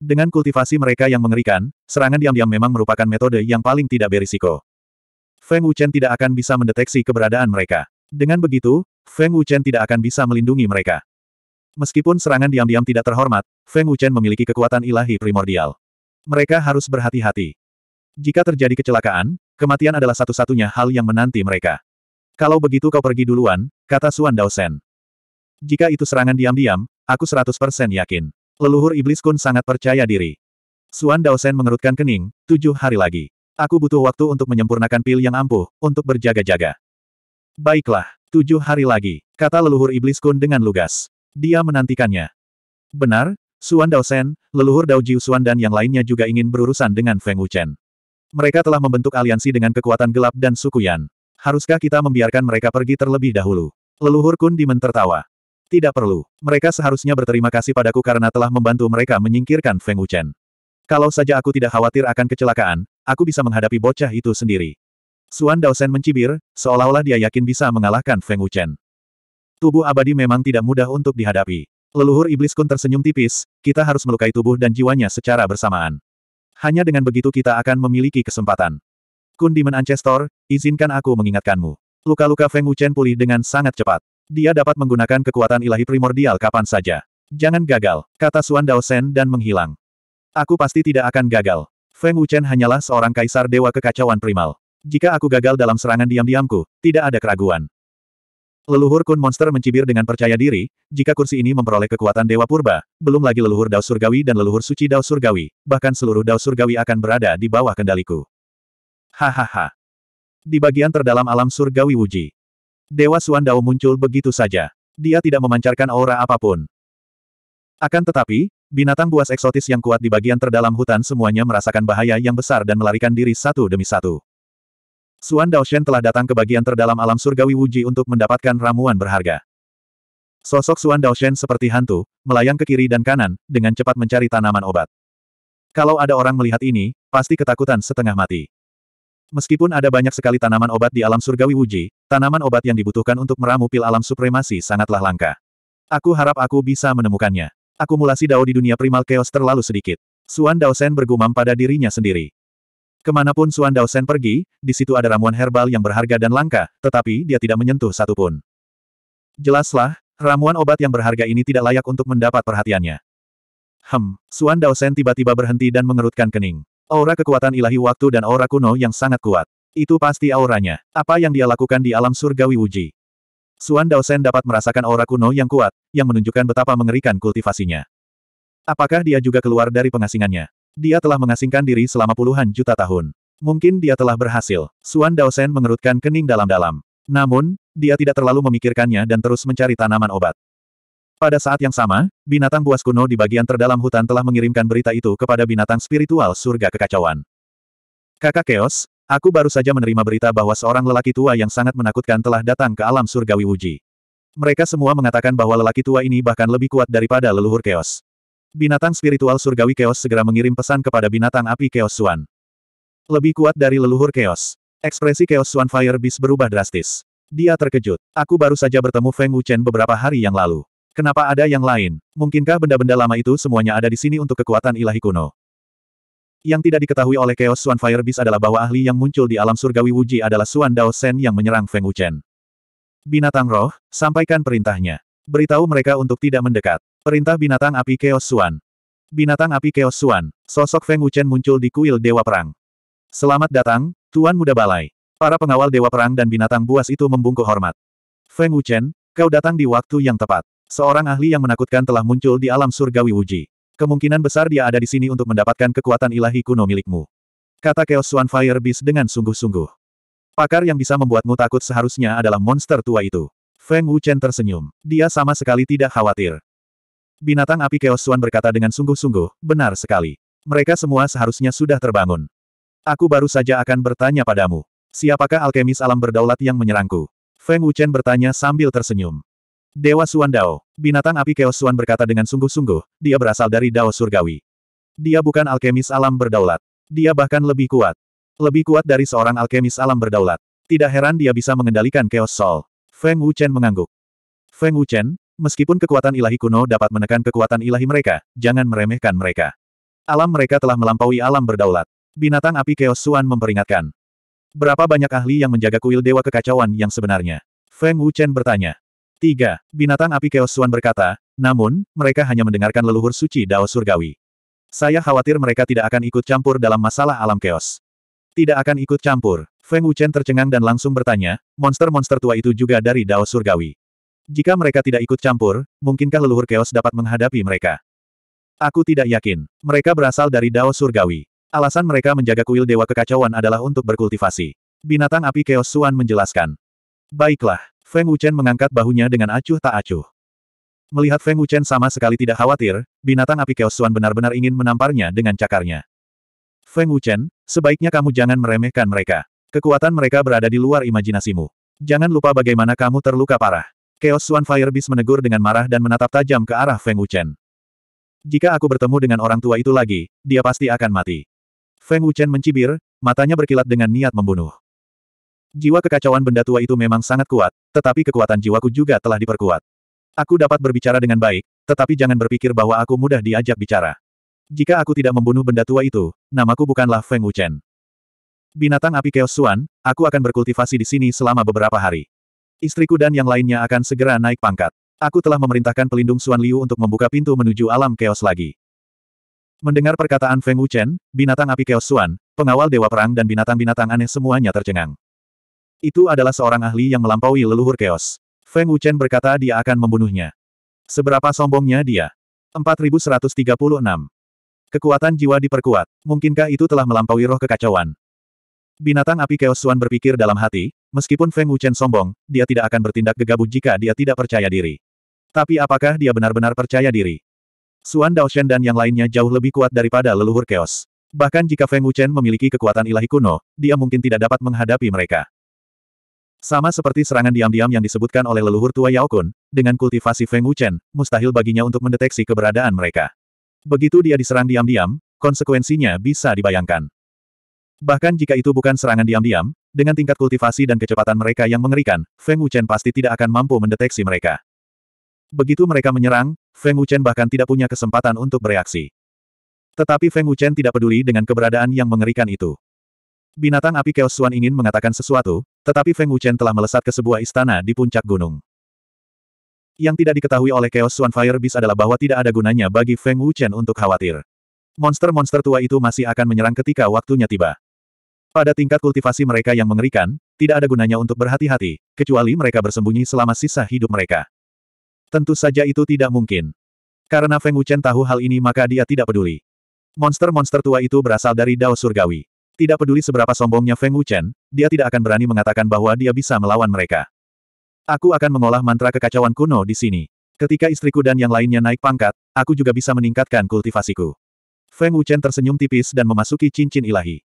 Dengan kultivasi mereka yang mengerikan, serangan diam-diam memang merupakan metode yang paling tidak berisiko. Feng Wuchen tidak akan bisa mendeteksi keberadaan mereka. Dengan begitu, Feng Wuchen tidak akan bisa melindungi mereka. Meskipun serangan diam-diam tidak terhormat, Feng Wuchen memiliki kekuatan ilahi primordial. Mereka harus berhati-hati. Jika terjadi kecelakaan, kematian adalah satu-satunya hal yang menanti mereka. Kalau begitu kau pergi duluan, kata Suan Daosen. Jika itu serangan diam-diam, aku 100% yakin. Leluhur Iblis Kun sangat percaya diri. Suan Daosen mengerutkan kening, tujuh hari lagi. Aku butuh waktu untuk menyempurnakan pil yang ampuh, untuk berjaga-jaga. Baiklah, tujuh hari lagi, kata leluhur Iblis Kun dengan lugas. Dia menantikannya. Benar, Suan Daosen, leluhur Dao Jiu Suan dan yang lainnya juga ingin berurusan dengan Feng Wuchen. Mereka telah membentuk aliansi dengan kekuatan gelap dan suku Yan. Haruskah kita membiarkan mereka pergi terlebih dahulu? Leluhur Kun Dimen tertawa. Tidak perlu. Mereka seharusnya berterima kasih padaku karena telah membantu mereka menyingkirkan Feng Wuchen. Kalau saja aku tidak khawatir akan kecelakaan, aku bisa menghadapi bocah itu sendiri. Suan Daosen mencibir, seolah-olah dia yakin bisa mengalahkan Feng Wuchen. Tubuh abadi memang tidak mudah untuk dihadapi. Leluhur Iblis Kun tersenyum tipis, kita harus melukai tubuh dan jiwanya secara bersamaan. Hanya dengan begitu kita akan memiliki kesempatan. Kun Demon Ancestor, izinkan aku mengingatkanmu. Luka-luka Feng Wuchen pulih dengan sangat cepat. Dia dapat menggunakan kekuatan ilahi primordial kapan saja. Jangan gagal, kata Suan Dao Sen dan menghilang. Aku pasti tidak akan gagal. Feng Wuchen hanyalah seorang kaisar dewa kekacauan primal. Jika aku gagal dalam serangan diam-diamku, tidak ada keraguan. Leluhur Kun Monster mencibir dengan percaya diri, jika kursi ini memperoleh kekuatan Dewa Purba, belum lagi leluhur Dao Surgawi dan leluhur suci Dao Surgawi, bahkan seluruh Dao Surgawi akan berada di bawah kendaliku. Hahaha. Di bagian terdalam alam Surgawi Wuji. Dewa Suan Dao muncul begitu saja. Dia tidak memancarkan aura apapun. Akan tetapi, binatang buas eksotis yang kuat di bagian terdalam hutan semuanya merasakan bahaya yang besar dan melarikan diri satu demi satu. Suan Daoshen telah datang ke bagian terdalam alam surgawi Wuji untuk mendapatkan ramuan berharga. Sosok Suan Daoshen seperti hantu, melayang ke kiri dan kanan, dengan cepat mencari tanaman obat. Kalau ada orang melihat ini, pasti ketakutan setengah mati. Meskipun ada banyak sekali tanaman obat di alam surgawi Wuji, tanaman obat yang dibutuhkan untuk meramu pil alam supremasi sangatlah langka. Aku harap aku bisa menemukannya. Akumulasi dao di dunia primal chaos terlalu sedikit. Suan Shen bergumam pada dirinya sendiri. Kemanapun Suan Daosen pergi, di situ ada ramuan herbal yang berharga dan langka, tetapi dia tidak menyentuh satupun. Jelaslah, ramuan obat yang berharga ini tidak layak untuk mendapat perhatiannya. Hem, Suan Daosen tiba-tiba berhenti dan mengerutkan kening. Aura kekuatan ilahi waktu dan aura kuno yang sangat kuat. Itu pasti auranya. Apa yang dia lakukan di alam surgawi Wuji? Suan Daosen dapat merasakan aura kuno yang kuat, yang menunjukkan betapa mengerikan kultivasinya. Apakah dia juga keluar dari pengasingannya? Dia telah mengasingkan diri selama puluhan juta tahun. Mungkin dia telah berhasil. Suan Daosen mengerutkan kening dalam-dalam. Namun, dia tidak terlalu memikirkannya dan terus mencari tanaman obat. Pada saat yang sama, binatang buas kuno di bagian terdalam hutan telah mengirimkan berita itu kepada binatang spiritual surga kekacauan. Kakak Keos, aku baru saja menerima berita bahwa seorang lelaki tua yang sangat menakutkan telah datang ke alam surgawi Wuji. Mereka semua mengatakan bahwa lelaki tua ini bahkan lebih kuat daripada leluhur Keos. Binatang spiritual surgawi Chaos segera mengirim pesan kepada binatang api Chaos Suan. Lebih kuat dari leluhur Chaos. Ekspresi Chaos Suan Fire Beast berubah drastis. Dia terkejut. Aku baru saja bertemu Feng Wuchen beberapa hari yang lalu. Kenapa ada yang lain? Mungkinkah benda-benda lama itu semuanya ada di sini untuk kekuatan ilahi kuno? Yang tidak diketahui oleh Chaos Swan Fire Beast adalah bahwa ahli yang muncul di alam surgawi Wuji adalah Swan Dao Sen yang menyerang Feng Wuchen. Binatang roh, sampaikan perintahnya. Beritahu mereka untuk tidak mendekat. Perintah binatang api Chaos Suan. Binatang api Chaos Suan, sosok Feng Wuchen muncul di kuil Dewa Perang. Selamat datang, Tuan Muda Balai. Para pengawal Dewa Perang dan binatang buas itu membungkuk hormat. Feng Wuchen, kau datang di waktu yang tepat. Seorang ahli yang menakutkan telah muncul di alam surgawi Wuji. Kemungkinan besar dia ada di sini untuk mendapatkan kekuatan ilahi kuno milikmu. Kata Chaos Suan Fire Beast dengan sungguh-sungguh. Pakar yang bisa membuatmu takut seharusnya adalah monster tua itu. Feng Wuchen tersenyum. Dia sama sekali tidak khawatir. Binatang api Chaos Swan berkata dengan sungguh-sungguh, benar sekali. Mereka semua seharusnya sudah terbangun. Aku baru saja akan bertanya padamu. Siapakah alkemis alam berdaulat yang menyerangku? Feng Wuchen bertanya sambil tersenyum. Dewa Suan Dao. Binatang api Chaos Suan berkata dengan sungguh-sungguh, dia berasal dari Dao Surgawi. Dia bukan alkemis alam berdaulat. Dia bahkan lebih kuat. Lebih kuat dari seorang alkemis alam berdaulat. Tidak heran dia bisa mengendalikan Chaos Soul. Feng Wuchen mengangguk. Feng Wuchen, Meskipun kekuatan ilahi kuno dapat menekan kekuatan ilahi mereka, jangan meremehkan mereka. Alam mereka telah melampaui alam berdaulat. Binatang api Chaos Suan memperingatkan. Berapa banyak ahli yang menjaga kuil Dewa Kekacauan yang sebenarnya? Feng Wuchen bertanya. Tiga, binatang api Chaos Suan berkata, namun, mereka hanya mendengarkan leluhur suci Dao Surgawi. Saya khawatir mereka tidak akan ikut campur dalam masalah alam Chaos. Tidak akan ikut campur. Feng Wuchen tercengang dan langsung bertanya, monster-monster tua itu juga dari Dao Surgawi. Jika mereka tidak ikut campur, mungkinkah leluhur keos dapat menghadapi mereka? Aku tidak yakin. Mereka berasal dari Dao Surgawi. Alasan mereka menjaga kuil Dewa Kekacauan adalah untuk berkultivasi. Binatang api keos Suan menjelaskan. Baiklah, Feng Wuchen mengangkat bahunya dengan acuh tak acuh. Melihat Feng Wuchen sama sekali tidak khawatir, binatang api keos Suan benar-benar ingin menamparnya dengan cakarnya. Feng Wuchen, sebaiknya kamu jangan meremehkan mereka. Kekuatan mereka berada di luar imajinasimu. Jangan lupa bagaimana kamu terluka parah. Chaos Swan Fire Beast menegur dengan marah dan menatap tajam ke arah Feng Wuchen. Jika aku bertemu dengan orang tua itu lagi, dia pasti akan mati. Feng Wuchen mencibir, matanya berkilat dengan niat membunuh. Jiwa kekacauan benda tua itu memang sangat kuat, tetapi kekuatan jiwaku juga telah diperkuat. Aku dapat berbicara dengan baik, tetapi jangan berpikir bahwa aku mudah diajak bicara. Jika aku tidak membunuh benda tua itu, namaku bukanlah Feng Wuchen. Binatang api Chaos Swan, aku akan berkultivasi di sini selama beberapa hari. Istriku dan yang lainnya akan segera naik pangkat. Aku telah memerintahkan pelindung Xuan Liu untuk membuka pintu menuju alam keos lagi. Mendengar perkataan Feng Wuchen, binatang api keos Xuan, pengawal dewa perang dan binatang-binatang aneh semuanya tercengang. Itu adalah seorang ahli yang melampaui leluhur keos. Feng Wuchen berkata dia akan membunuhnya. Seberapa sombongnya dia? 4136. Kekuatan jiwa diperkuat. Mungkinkah itu telah melampaui roh kekacauan? Binatang api Chaos Suan berpikir dalam hati, meskipun Feng Wuchen sombong, dia tidak akan bertindak gegabah jika dia tidak percaya diri. Tapi apakah dia benar-benar percaya diri? Dao Shen dan yang lainnya jauh lebih kuat daripada leluhur Chaos. Bahkan jika Feng Wuchen memiliki kekuatan ilahi kuno, dia mungkin tidak dapat menghadapi mereka. Sama seperti serangan diam-diam yang disebutkan oleh leluhur tua Yao Kun, dengan kultivasi Feng Wuchen, mustahil baginya untuk mendeteksi keberadaan mereka. Begitu dia diserang diam-diam, konsekuensinya bisa dibayangkan. Bahkan jika itu bukan serangan diam-diam, dengan tingkat kultivasi dan kecepatan mereka yang mengerikan, Feng Wuchen pasti tidak akan mampu mendeteksi mereka. Begitu mereka menyerang, Feng Wuchen bahkan tidak punya kesempatan untuk bereaksi. Tetapi Feng Wuchen tidak peduli dengan keberadaan yang mengerikan itu. Binatang api Chaos Swan ingin mengatakan sesuatu, tetapi Feng Wuchen telah melesat ke sebuah istana di puncak gunung. Yang tidak diketahui oleh Chaos Swan Fire Beast adalah bahwa tidak ada gunanya bagi Feng Wuchen untuk khawatir. Monster-monster tua itu masih akan menyerang ketika waktunya tiba. Pada tingkat kultivasi mereka yang mengerikan, tidak ada gunanya untuk berhati-hati, kecuali mereka bersembunyi selama sisa hidup mereka. Tentu saja itu tidak mungkin. Karena Feng Wuchen tahu hal ini maka dia tidak peduli. Monster-monster tua itu berasal dari Dao Surgawi. Tidak peduli seberapa sombongnya Feng Wuchen, dia tidak akan berani mengatakan bahwa dia bisa melawan mereka. Aku akan mengolah mantra kekacauan kuno di sini. Ketika istriku dan yang lainnya naik pangkat, aku juga bisa meningkatkan kultivasiku. Feng Wuchen tersenyum tipis dan memasuki cincin ilahi.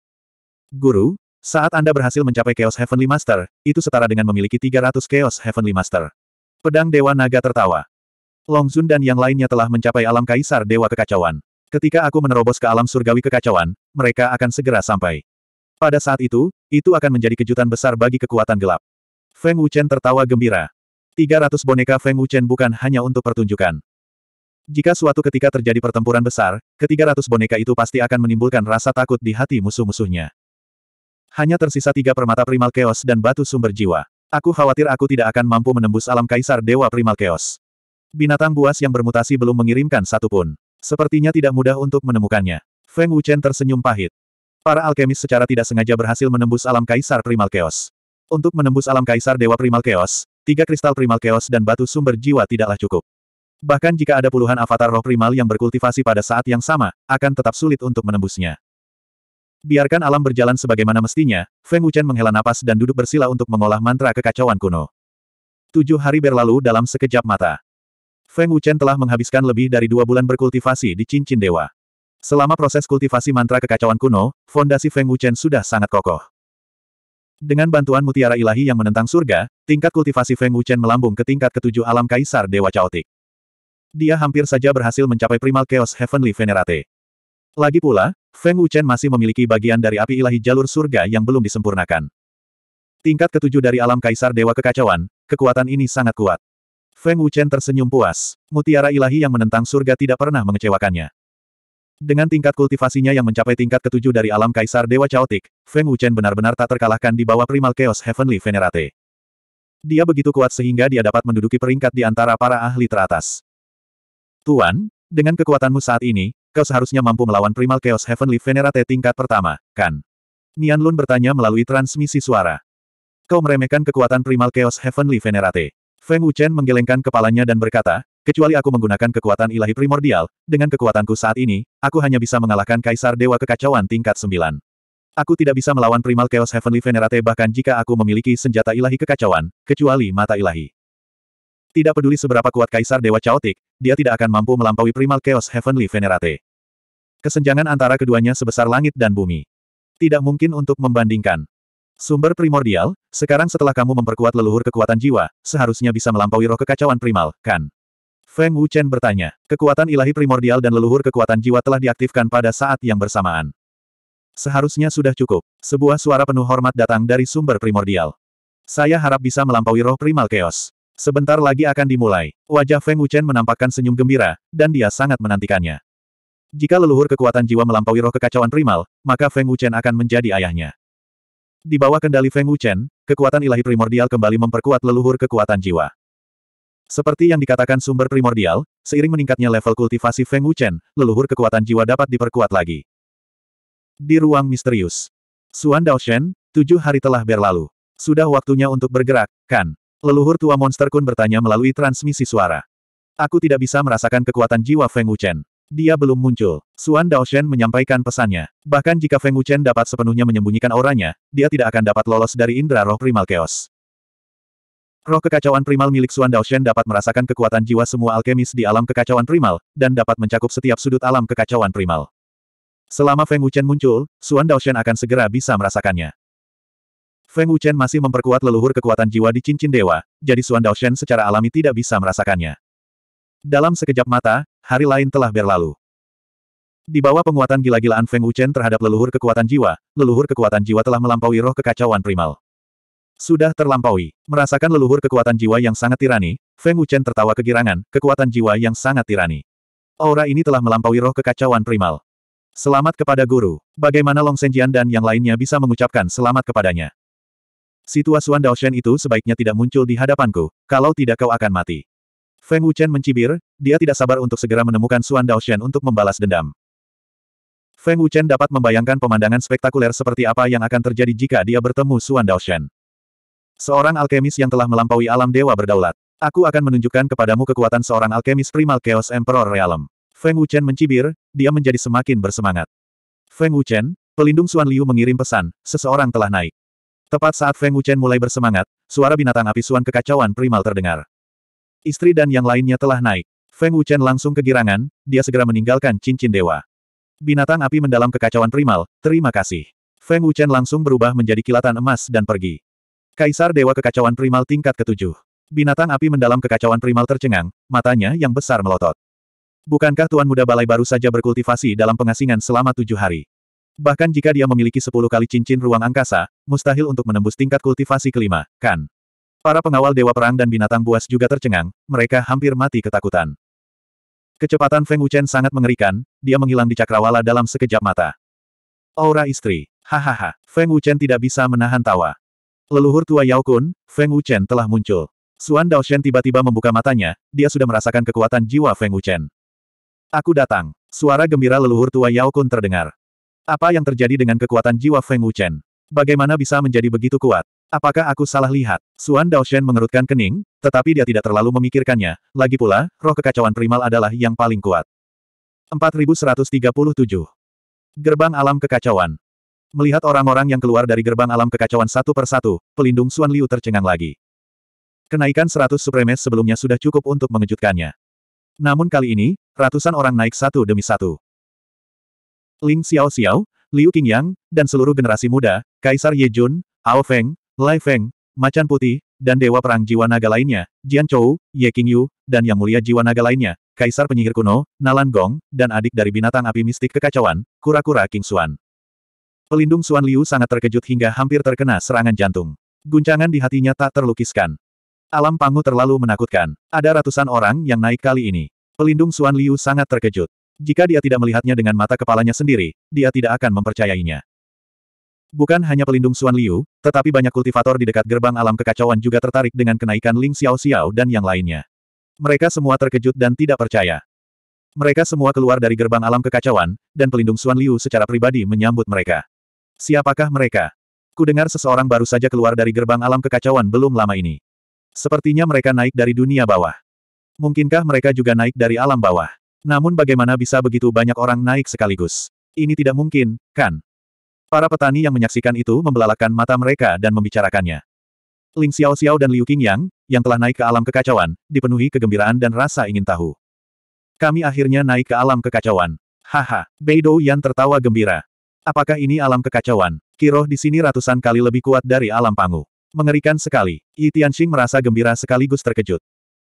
Guru, saat Anda berhasil mencapai Chaos Heavenly Master, itu setara dengan memiliki 300 Chaos Heavenly Master. Pedang Dewa Naga tertawa. Longzun dan yang lainnya telah mencapai alam kaisar Dewa Kekacauan. Ketika aku menerobos ke alam surgawi kekacauan, mereka akan segera sampai. Pada saat itu, itu akan menjadi kejutan besar bagi kekuatan gelap. Feng Wuchen tertawa gembira. 300 boneka Feng Wuchen bukan hanya untuk pertunjukan. Jika suatu ketika terjadi pertempuran besar, ketiga ratus boneka itu pasti akan menimbulkan rasa takut di hati musuh-musuhnya. Hanya tersisa tiga permata primal keos dan batu sumber jiwa. Aku khawatir aku tidak akan mampu menembus alam kaisar dewa primal keos. Binatang buas yang bermutasi belum mengirimkan satu pun. Sepertinya tidak mudah untuk menemukannya. Feng Wuchen tersenyum pahit. Para alkemis secara tidak sengaja berhasil menembus alam kaisar primal keos. Untuk menembus alam kaisar dewa primal keos, tiga kristal primal keos dan batu sumber jiwa tidaklah cukup. Bahkan jika ada puluhan avatar roh primal yang berkultivasi pada saat yang sama, akan tetap sulit untuk menembusnya. Biarkan alam berjalan sebagaimana mestinya, Feng Wuchen menghela napas dan duduk bersila untuk mengolah mantra kekacauan kuno. Tujuh hari berlalu dalam sekejap mata. Feng Wuchen telah menghabiskan lebih dari dua bulan berkultivasi di cincin dewa. Selama proses kultivasi mantra kekacauan kuno, fondasi Feng Wuchen sudah sangat kokoh. Dengan bantuan mutiara ilahi yang menentang surga, tingkat kultivasi Feng Wuchen melambung ke tingkat ketujuh alam kaisar Dewa caotik. Dia hampir saja berhasil mencapai primal chaos heavenly venerate. Lagi pula, Feng Wuchen masih memiliki bagian dari api ilahi jalur surga yang belum disempurnakan. Tingkat ketujuh dari alam kaisar dewa kekacauan, kekuatan ini sangat kuat. Feng Wuchen tersenyum puas. Mutiara ilahi yang menentang surga tidak pernah mengecewakannya. Dengan tingkat kultivasinya yang mencapai tingkat ketujuh dari alam kaisar dewa caotik, Feng Wuchen benar-benar tak terkalahkan di bawah primal chaos heavenly venerate. Dia begitu kuat sehingga dia dapat menduduki peringkat di antara para ahli teratas. Tuan, dengan kekuatanmu saat ini, kau seharusnya mampu melawan Primal Chaos Heavenly Venerate tingkat pertama, kan? Nian Lun bertanya melalui transmisi suara. Kau meremehkan kekuatan Primal Chaos Heavenly Venerate. Feng Wuchen menggelengkan kepalanya dan berkata, kecuali aku menggunakan kekuatan ilahi primordial, dengan kekuatanku saat ini, aku hanya bisa mengalahkan Kaisar Dewa Kekacauan tingkat sembilan. Aku tidak bisa melawan Primal Chaos Heavenly Venerate bahkan jika aku memiliki senjata ilahi kekacauan, kecuali mata ilahi. Tidak peduli seberapa kuat Kaisar Dewa Chaotic, dia tidak akan mampu melampaui Primal Chaos Heavenly Venerate. Kesenjangan antara keduanya sebesar langit dan bumi. Tidak mungkin untuk membandingkan. Sumber primordial, sekarang setelah kamu memperkuat leluhur kekuatan jiwa, seharusnya bisa melampaui roh kekacauan primal, kan? Feng Wuchen bertanya, kekuatan ilahi primordial dan leluhur kekuatan jiwa telah diaktifkan pada saat yang bersamaan. Seharusnya sudah cukup. Sebuah suara penuh hormat datang dari sumber primordial. Saya harap bisa melampaui roh primal chaos. Sebentar lagi akan dimulai. Wajah Feng Wuchen menampakkan senyum gembira, dan dia sangat menantikannya. Jika leluhur kekuatan jiwa melampaui roh kekacauan primal, maka Feng Wuchen akan menjadi ayahnya. Di bawah kendali Feng Wuchen, kekuatan ilahi primordial kembali memperkuat leluhur kekuatan jiwa. Seperti yang dikatakan sumber primordial, seiring meningkatnya level kultivasi Feng Wuchen, leluhur kekuatan jiwa dapat diperkuat lagi. Di ruang misterius. Suan Daoshen, tujuh hari telah berlalu. Sudah waktunya untuk bergerak, kan? Leluhur tua monster kun bertanya melalui transmisi suara. Aku tidak bisa merasakan kekuatan jiwa Feng Wuchen. Dia belum muncul. Suan Daoshen menyampaikan pesannya. Bahkan jika Feng Wuchen dapat sepenuhnya menyembunyikan auranya, dia tidak akan dapat lolos dari indera roh primal chaos. Roh kekacauan primal milik Suan Daoshen dapat merasakan kekuatan jiwa semua alkemis di alam kekacauan primal, dan dapat mencakup setiap sudut alam kekacauan primal. Selama Feng Wuchen muncul, Suan Daoshen akan segera bisa merasakannya. Feng Wuchen masih memperkuat leluhur kekuatan jiwa di cincin dewa, jadi Xuan Daoshen secara alami tidak bisa merasakannya. Dalam sekejap mata, hari lain telah berlalu. Di bawah penguatan gila-gilaan Feng Wuchen terhadap leluhur kekuatan jiwa, leluhur kekuatan jiwa telah melampaui roh kekacauan primal. Sudah terlampaui. Merasakan leluhur kekuatan jiwa yang sangat tirani, Feng Wuchen tertawa kegirangan, kekuatan jiwa yang sangat tirani. Aura ini telah melampaui roh kekacauan primal. Selamat kepada guru. Bagaimana Long Senjian dan yang lainnya bisa mengucapkan selamat kepadanya? Situasi tua Suan Daoshen itu sebaiknya tidak muncul di hadapanku, kalau tidak kau akan mati. Feng Wuchen mencibir, dia tidak sabar untuk segera menemukan Suan Daoshen untuk membalas dendam. Feng Wuchen dapat membayangkan pemandangan spektakuler seperti apa yang akan terjadi jika dia bertemu Suan Daoshen. Seorang alkemis yang telah melampaui alam dewa berdaulat. Aku akan menunjukkan kepadamu kekuatan seorang alkemis primal Chaos Emperor Realm. Feng Wuchen mencibir, dia menjadi semakin bersemangat. Feng Wuchen, pelindung Suan Liu mengirim pesan, seseorang telah naik. Tepat saat Feng Wuchen mulai bersemangat, suara binatang api suan kekacauan primal terdengar. Istri dan yang lainnya telah naik. Feng Wuchen langsung kegirangan, dia segera meninggalkan cincin dewa. Binatang api mendalam kekacauan primal, terima kasih. Feng Wuchen langsung berubah menjadi kilatan emas dan pergi. Kaisar Dewa Kekacauan Primal tingkat ketujuh. Binatang api mendalam kekacauan primal tercengang, matanya yang besar melotot. Bukankah Tuan Muda Balai baru saja berkultivasi dalam pengasingan selama tujuh hari? Bahkan jika dia memiliki sepuluh kali cincin ruang angkasa, mustahil untuk menembus tingkat kultivasi kelima, kan? Para pengawal Dewa Perang dan binatang buas juga tercengang, mereka hampir mati ketakutan. Kecepatan Feng Wuchen sangat mengerikan, dia menghilang di cakrawala dalam sekejap mata. Aura istri. Hahaha, Feng Wuchen tidak bisa menahan tawa. Leluhur tua Yao Kun, Feng Wuchen telah muncul. Dao Shen tiba-tiba membuka matanya, dia sudah merasakan kekuatan jiwa Feng Wuchen. Aku datang. Suara gembira leluhur tua Yao Kun terdengar. Apa yang terjadi dengan kekuatan jiwa Feng Wuchen? Bagaimana bisa menjadi begitu kuat? Apakah aku salah lihat? Suan Daoshen mengerutkan kening, tetapi dia tidak terlalu memikirkannya. Lagi pula, roh kekacauan primal adalah yang paling kuat. 4137. Gerbang Alam Kekacauan Melihat orang-orang yang keluar dari gerbang alam kekacauan satu persatu, pelindung Suan Liu tercengang lagi. Kenaikan 100 supremes sebelumnya sudah cukup untuk mengejutkannya. Namun kali ini, ratusan orang naik satu demi satu. Ling Xiao Xiao, Liu Qingyang, dan seluruh generasi muda, Kaisar Ye Jun, Ao Feng, Lai Feng, Macan Putih, dan Dewa Perang Jiwa Naga lainnya, Jian Chou, Ye Qingyu, dan Yang Mulia Jiwa Naga lainnya, Kaisar Penyihir Kuno, Nalan Gong, dan adik dari binatang api mistik kekacauan, Kura-Kura King Xuan. Pelindung Xuan Liu sangat terkejut hingga hampir terkena serangan jantung. Guncangan di hatinya tak terlukiskan. Alam Pangu terlalu menakutkan. Ada ratusan orang yang naik kali ini. Pelindung Xuan Liu sangat terkejut. Jika dia tidak melihatnya dengan mata kepalanya sendiri, dia tidak akan mempercayainya. Bukan hanya pelindung Xuan Liu, tetapi banyak kultivator di dekat gerbang alam kekacauan juga tertarik dengan kenaikan Ling Xiao Xiao dan yang lainnya. Mereka semua terkejut dan tidak percaya. Mereka semua keluar dari gerbang alam kekacauan, dan pelindung Xuan Liu secara pribadi menyambut mereka. Siapakah mereka? Ku dengar seseorang baru saja keluar dari gerbang alam kekacauan belum lama ini. Sepertinya mereka naik dari dunia bawah. Mungkinkah mereka juga naik dari alam bawah? Namun bagaimana bisa begitu banyak orang naik sekaligus? Ini tidak mungkin, kan? Para petani yang menyaksikan itu membelalakan mata mereka dan membicarakannya. Ling Xiao Xiao dan Liu Qingyang, yang telah naik ke alam kekacauan, dipenuhi kegembiraan dan rasa ingin tahu. Kami akhirnya naik ke alam kekacauan. Haha, Beidou Yan tertawa gembira. Apakah ini alam kekacauan? Kiroh di sini ratusan kali lebih kuat dari alam pangu. Mengerikan sekali. Yi Tianxing merasa gembira sekaligus terkejut.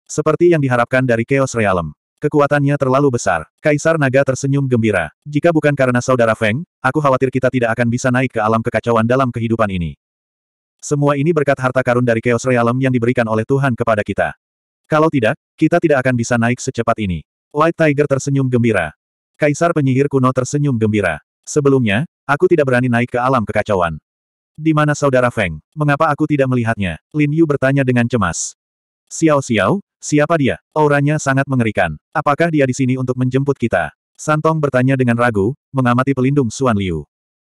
Seperti yang diharapkan dari Chaos Realm. Kekuatannya terlalu besar. Kaisar Naga tersenyum gembira. Jika bukan karena saudara Feng, aku khawatir kita tidak akan bisa naik ke alam kekacauan dalam kehidupan ini. Semua ini berkat harta karun dari Chaos Realm yang diberikan oleh Tuhan kepada kita. Kalau tidak, kita tidak akan bisa naik secepat ini. White Tiger tersenyum gembira. Kaisar penyihir kuno tersenyum gembira. Sebelumnya, aku tidak berani naik ke alam kekacauan. Di mana saudara Feng? Mengapa aku tidak melihatnya? Lin Yu bertanya dengan cemas. Xiao Xiao, Siapa dia? Auranya sangat mengerikan. Apakah dia di sini untuk menjemput kita? Santong bertanya dengan ragu, mengamati pelindung Suan Liu.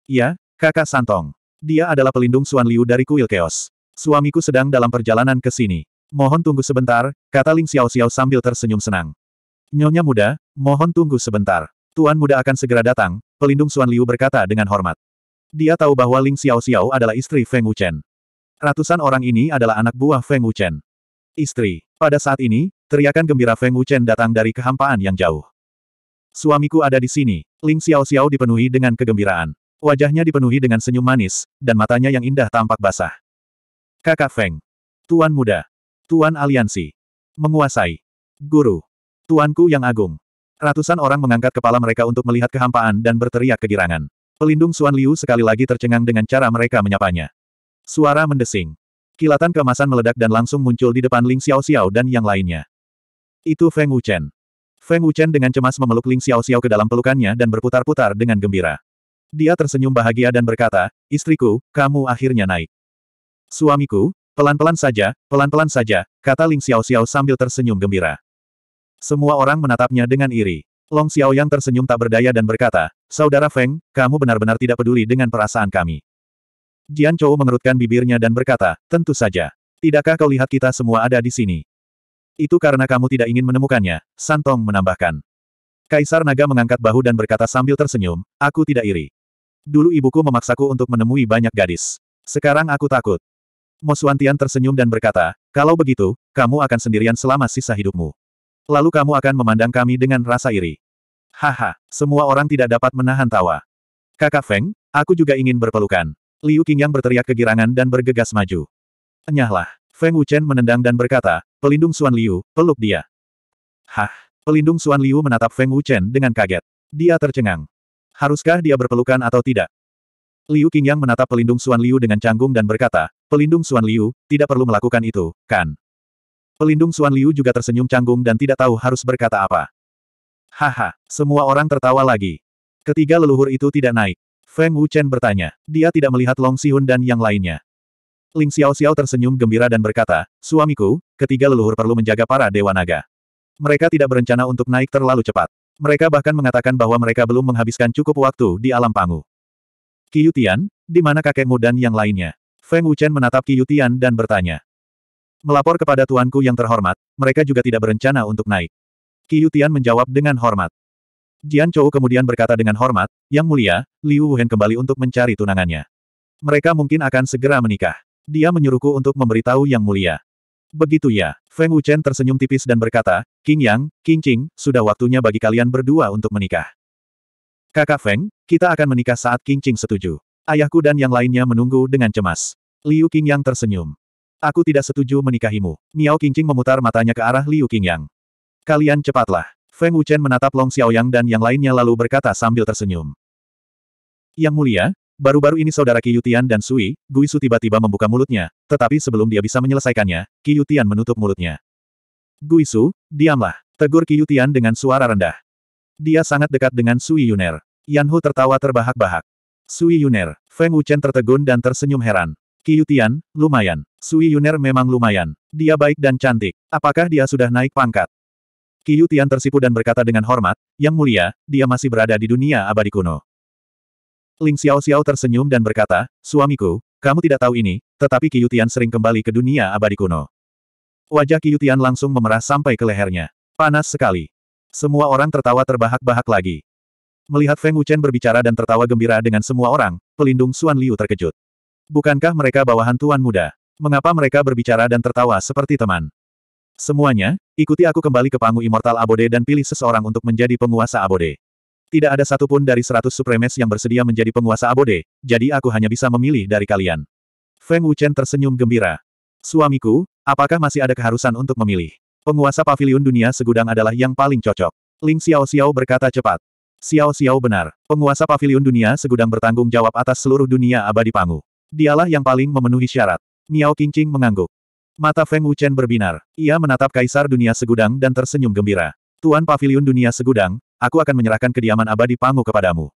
Ya, kakak Santong. Dia adalah pelindung Suan Liu dari kuil keos. Suamiku sedang dalam perjalanan ke sini. Mohon tunggu sebentar, kata Ling Xiao Xiao sambil tersenyum senang. Nyonya muda, mohon tunggu sebentar. Tuan muda akan segera datang, pelindung Suan Liu berkata dengan hormat. Dia tahu bahwa Ling Xiao Xiao adalah istri Feng Wuchen. Ratusan orang ini adalah anak buah Feng Wuchen. Istri, pada saat ini, teriakan gembira Feng Wuchen datang dari kehampaan yang jauh. Suamiku ada di sini. Ling Xiao Xiao dipenuhi dengan kegembiraan. Wajahnya dipenuhi dengan senyum manis, dan matanya yang indah tampak basah. Kakak Feng. Tuan muda. Tuan aliansi. Menguasai. Guru. Tuanku yang agung. Ratusan orang mengangkat kepala mereka untuk melihat kehampaan dan berteriak kegirangan. Pelindung Suan Liu sekali lagi tercengang dengan cara mereka menyapanya. Suara mendesing. Kilatan kemasan meledak dan langsung muncul di depan Ling Xiao Xiao dan yang lainnya. Itu Feng Wuchen. Feng Wuchen dengan cemas memeluk Ling Xiao Xiao ke dalam pelukannya dan berputar-putar dengan gembira. Dia tersenyum bahagia dan berkata, Istriku, kamu akhirnya naik. Suamiku, pelan-pelan saja, pelan-pelan saja, kata Ling Xiao Xiao sambil tersenyum gembira. Semua orang menatapnya dengan iri. Long Xiao yang tersenyum tak berdaya dan berkata, Saudara Feng, kamu benar-benar tidak peduli dengan perasaan kami. Jian Chou mengerutkan bibirnya dan berkata, tentu saja. Tidakkah kau lihat kita semua ada di sini? Itu karena kamu tidak ingin menemukannya, Santong menambahkan. Kaisar Naga mengangkat bahu dan berkata sambil tersenyum, aku tidak iri. Dulu ibuku memaksaku untuk menemui banyak gadis. Sekarang aku takut. Mosuantian tersenyum dan berkata, kalau begitu, kamu akan sendirian selama sisa hidupmu. Lalu kamu akan memandang kami dengan rasa iri. Haha, semua orang tidak dapat menahan tawa. Kakak Feng, aku juga ingin berpelukan. Liu Qingyang berteriak kegirangan dan bergegas maju. Enyahlah. Feng Wuchen menendang dan berkata, pelindung Suan Liu, peluk dia. Hah. Pelindung Suan Liu menatap Feng Wuchen dengan kaget. Dia tercengang. Haruskah dia berpelukan atau tidak? Liu Qingyang menatap pelindung Suan Liu dengan canggung dan berkata, pelindung Suan Liu, tidak perlu melakukan itu, kan? Pelindung Suan Liu juga tersenyum canggung dan tidak tahu harus berkata apa. Haha, semua orang tertawa lagi. Ketiga leluhur itu tidak naik. Feng Wuchen bertanya. Dia tidak melihat Long Xihun dan yang lainnya. Ling Xiao Xiao tersenyum gembira dan berkata, Suamiku, ketiga leluhur perlu menjaga para Dewa Naga. Mereka tidak berencana untuk naik terlalu cepat. Mereka bahkan mengatakan bahwa mereka belum menghabiskan cukup waktu di alam pangu. Yutian, di mana kakekmu dan yang lainnya? Feng Wuchen menatap Yutian dan bertanya. Melapor kepada tuanku yang terhormat, mereka juga tidak berencana untuk naik. Yutian menjawab dengan hormat. Jian Chou kemudian berkata dengan hormat, Yang mulia, Liu Wuhen kembali untuk mencari tunangannya. Mereka mungkin akan segera menikah. Dia menyuruhku untuk memberitahu Yang mulia. Begitu ya, Feng Wuchen tersenyum tipis dan berkata, King Yang, King Qing, sudah waktunya bagi kalian berdua untuk menikah. Kakak Feng, kita akan menikah saat King Qing setuju. Ayahku dan yang lainnya menunggu dengan cemas. Liu King Yang tersenyum. Aku tidak setuju menikahimu. Miao Qing memutar matanya ke arah Liu King Yang. Kalian cepatlah. Feng Wuchen menatap Long Xiaoyang dan yang lainnya lalu berkata sambil tersenyum. Yang mulia, baru-baru ini saudara Qiyutian dan Sui, Guisu tiba-tiba membuka mulutnya, tetapi sebelum dia bisa menyelesaikannya, Qiyutian menutup mulutnya. Guisu, diamlah, tegur Qiyutian dengan suara rendah. Dia sangat dekat dengan Sui Yuner. Yanhu tertawa terbahak-bahak. Sui Yuner, Feng Wuchen tertegun dan tersenyum heran. Qiyutian, lumayan. Sui Yuner memang lumayan. Dia baik dan cantik. Apakah dia sudah naik pangkat? Qi Yutian tersipu dan berkata dengan hormat, Yang mulia, dia masih berada di dunia abadi kuno. Ling Xiao Xiao tersenyum dan berkata, Suamiku, kamu tidak tahu ini, tetapi Qi Yutian sering kembali ke dunia abadi kuno. Wajah Qi Yutian langsung memerah sampai ke lehernya. Panas sekali. Semua orang tertawa terbahak-bahak lagi. Melihat Feng Wuchen berbicara dan tertawa gembira dengan semua orang, pelindung Xuan Liu terkejut. Bukankah mereka bawahan tuan muda? Mengapa mereka berbicara dan tertawa seperti teman? Semuanya, ikuti aku kembali ke Pangu Immortal Abode dan pilih seseorang untuk menjadi penguasa Abode. Tidak ada satupun dari seratus supremes yang bersedia menjadi penguasa Abode, jadi aku hanya bisa memilih dari kalian. Feng Wuchen tersenyum gembira. Suamiku, apakah masih ada keharusan untuk memilih? Penguasa pavilion dunia segudang adalah yang paling cocok. Ling Xiao Xiao berkata cepat. Xiao Xiao benar. Penguasa pavilion dunia segudang bertanggung jawab atas seluruh dunia abadi Pangu. Dialah yang paling memenuhi syarat. Miao Qingqing mengangguk. Mata Feng Wuchen berbinar. Ia menatap Kaisar Dunia Segudang dan tersenyum gembira. Tuan Paviliun Dunia Segudang, aku akan menyerahkan kediaman abadi Pangu kepadamu.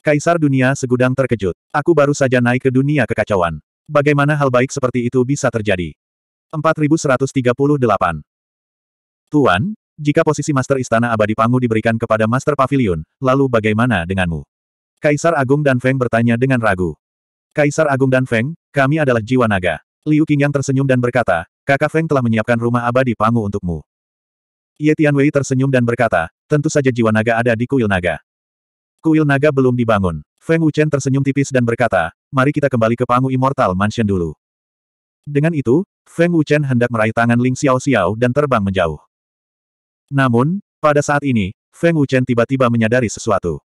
Kaisar Dunia Segudang terkejut. Aku baru saja naik ke dunia kekacauan. Bagaimana hal baik seperti itu bisa terjadi? 4138 Tuan, jika posisi Master Istana Abadi Pangu diberikan kepada Master Pavilion, lalu bagaimana denganmu? Kaisar Agung dan Feng bertanya dengan ragu. Kaisar Agung dan Feng, kami adalah jiwa naga. Liu Qingyang tersenyum dan berkata, kakak Feng telah menyiapkan rumah abadi Pangu untukmu. Ye Tianwei tersenyum dan berkata, tentu saja jiwa naga ada di kuil naga. Kuil naga belum dibangun. Feng Wuchen tersenyum tipis dan berkata, mari kita kembali ke Pangu Immortal Mansion dulu. Dengan itu, Feng Wuchen hendak meraih tangan Ling Xiao Xiao dan terbang menjauh. Namun, pada saat ini, Feng Wuchen tiba-tiba menyadari sesuatu.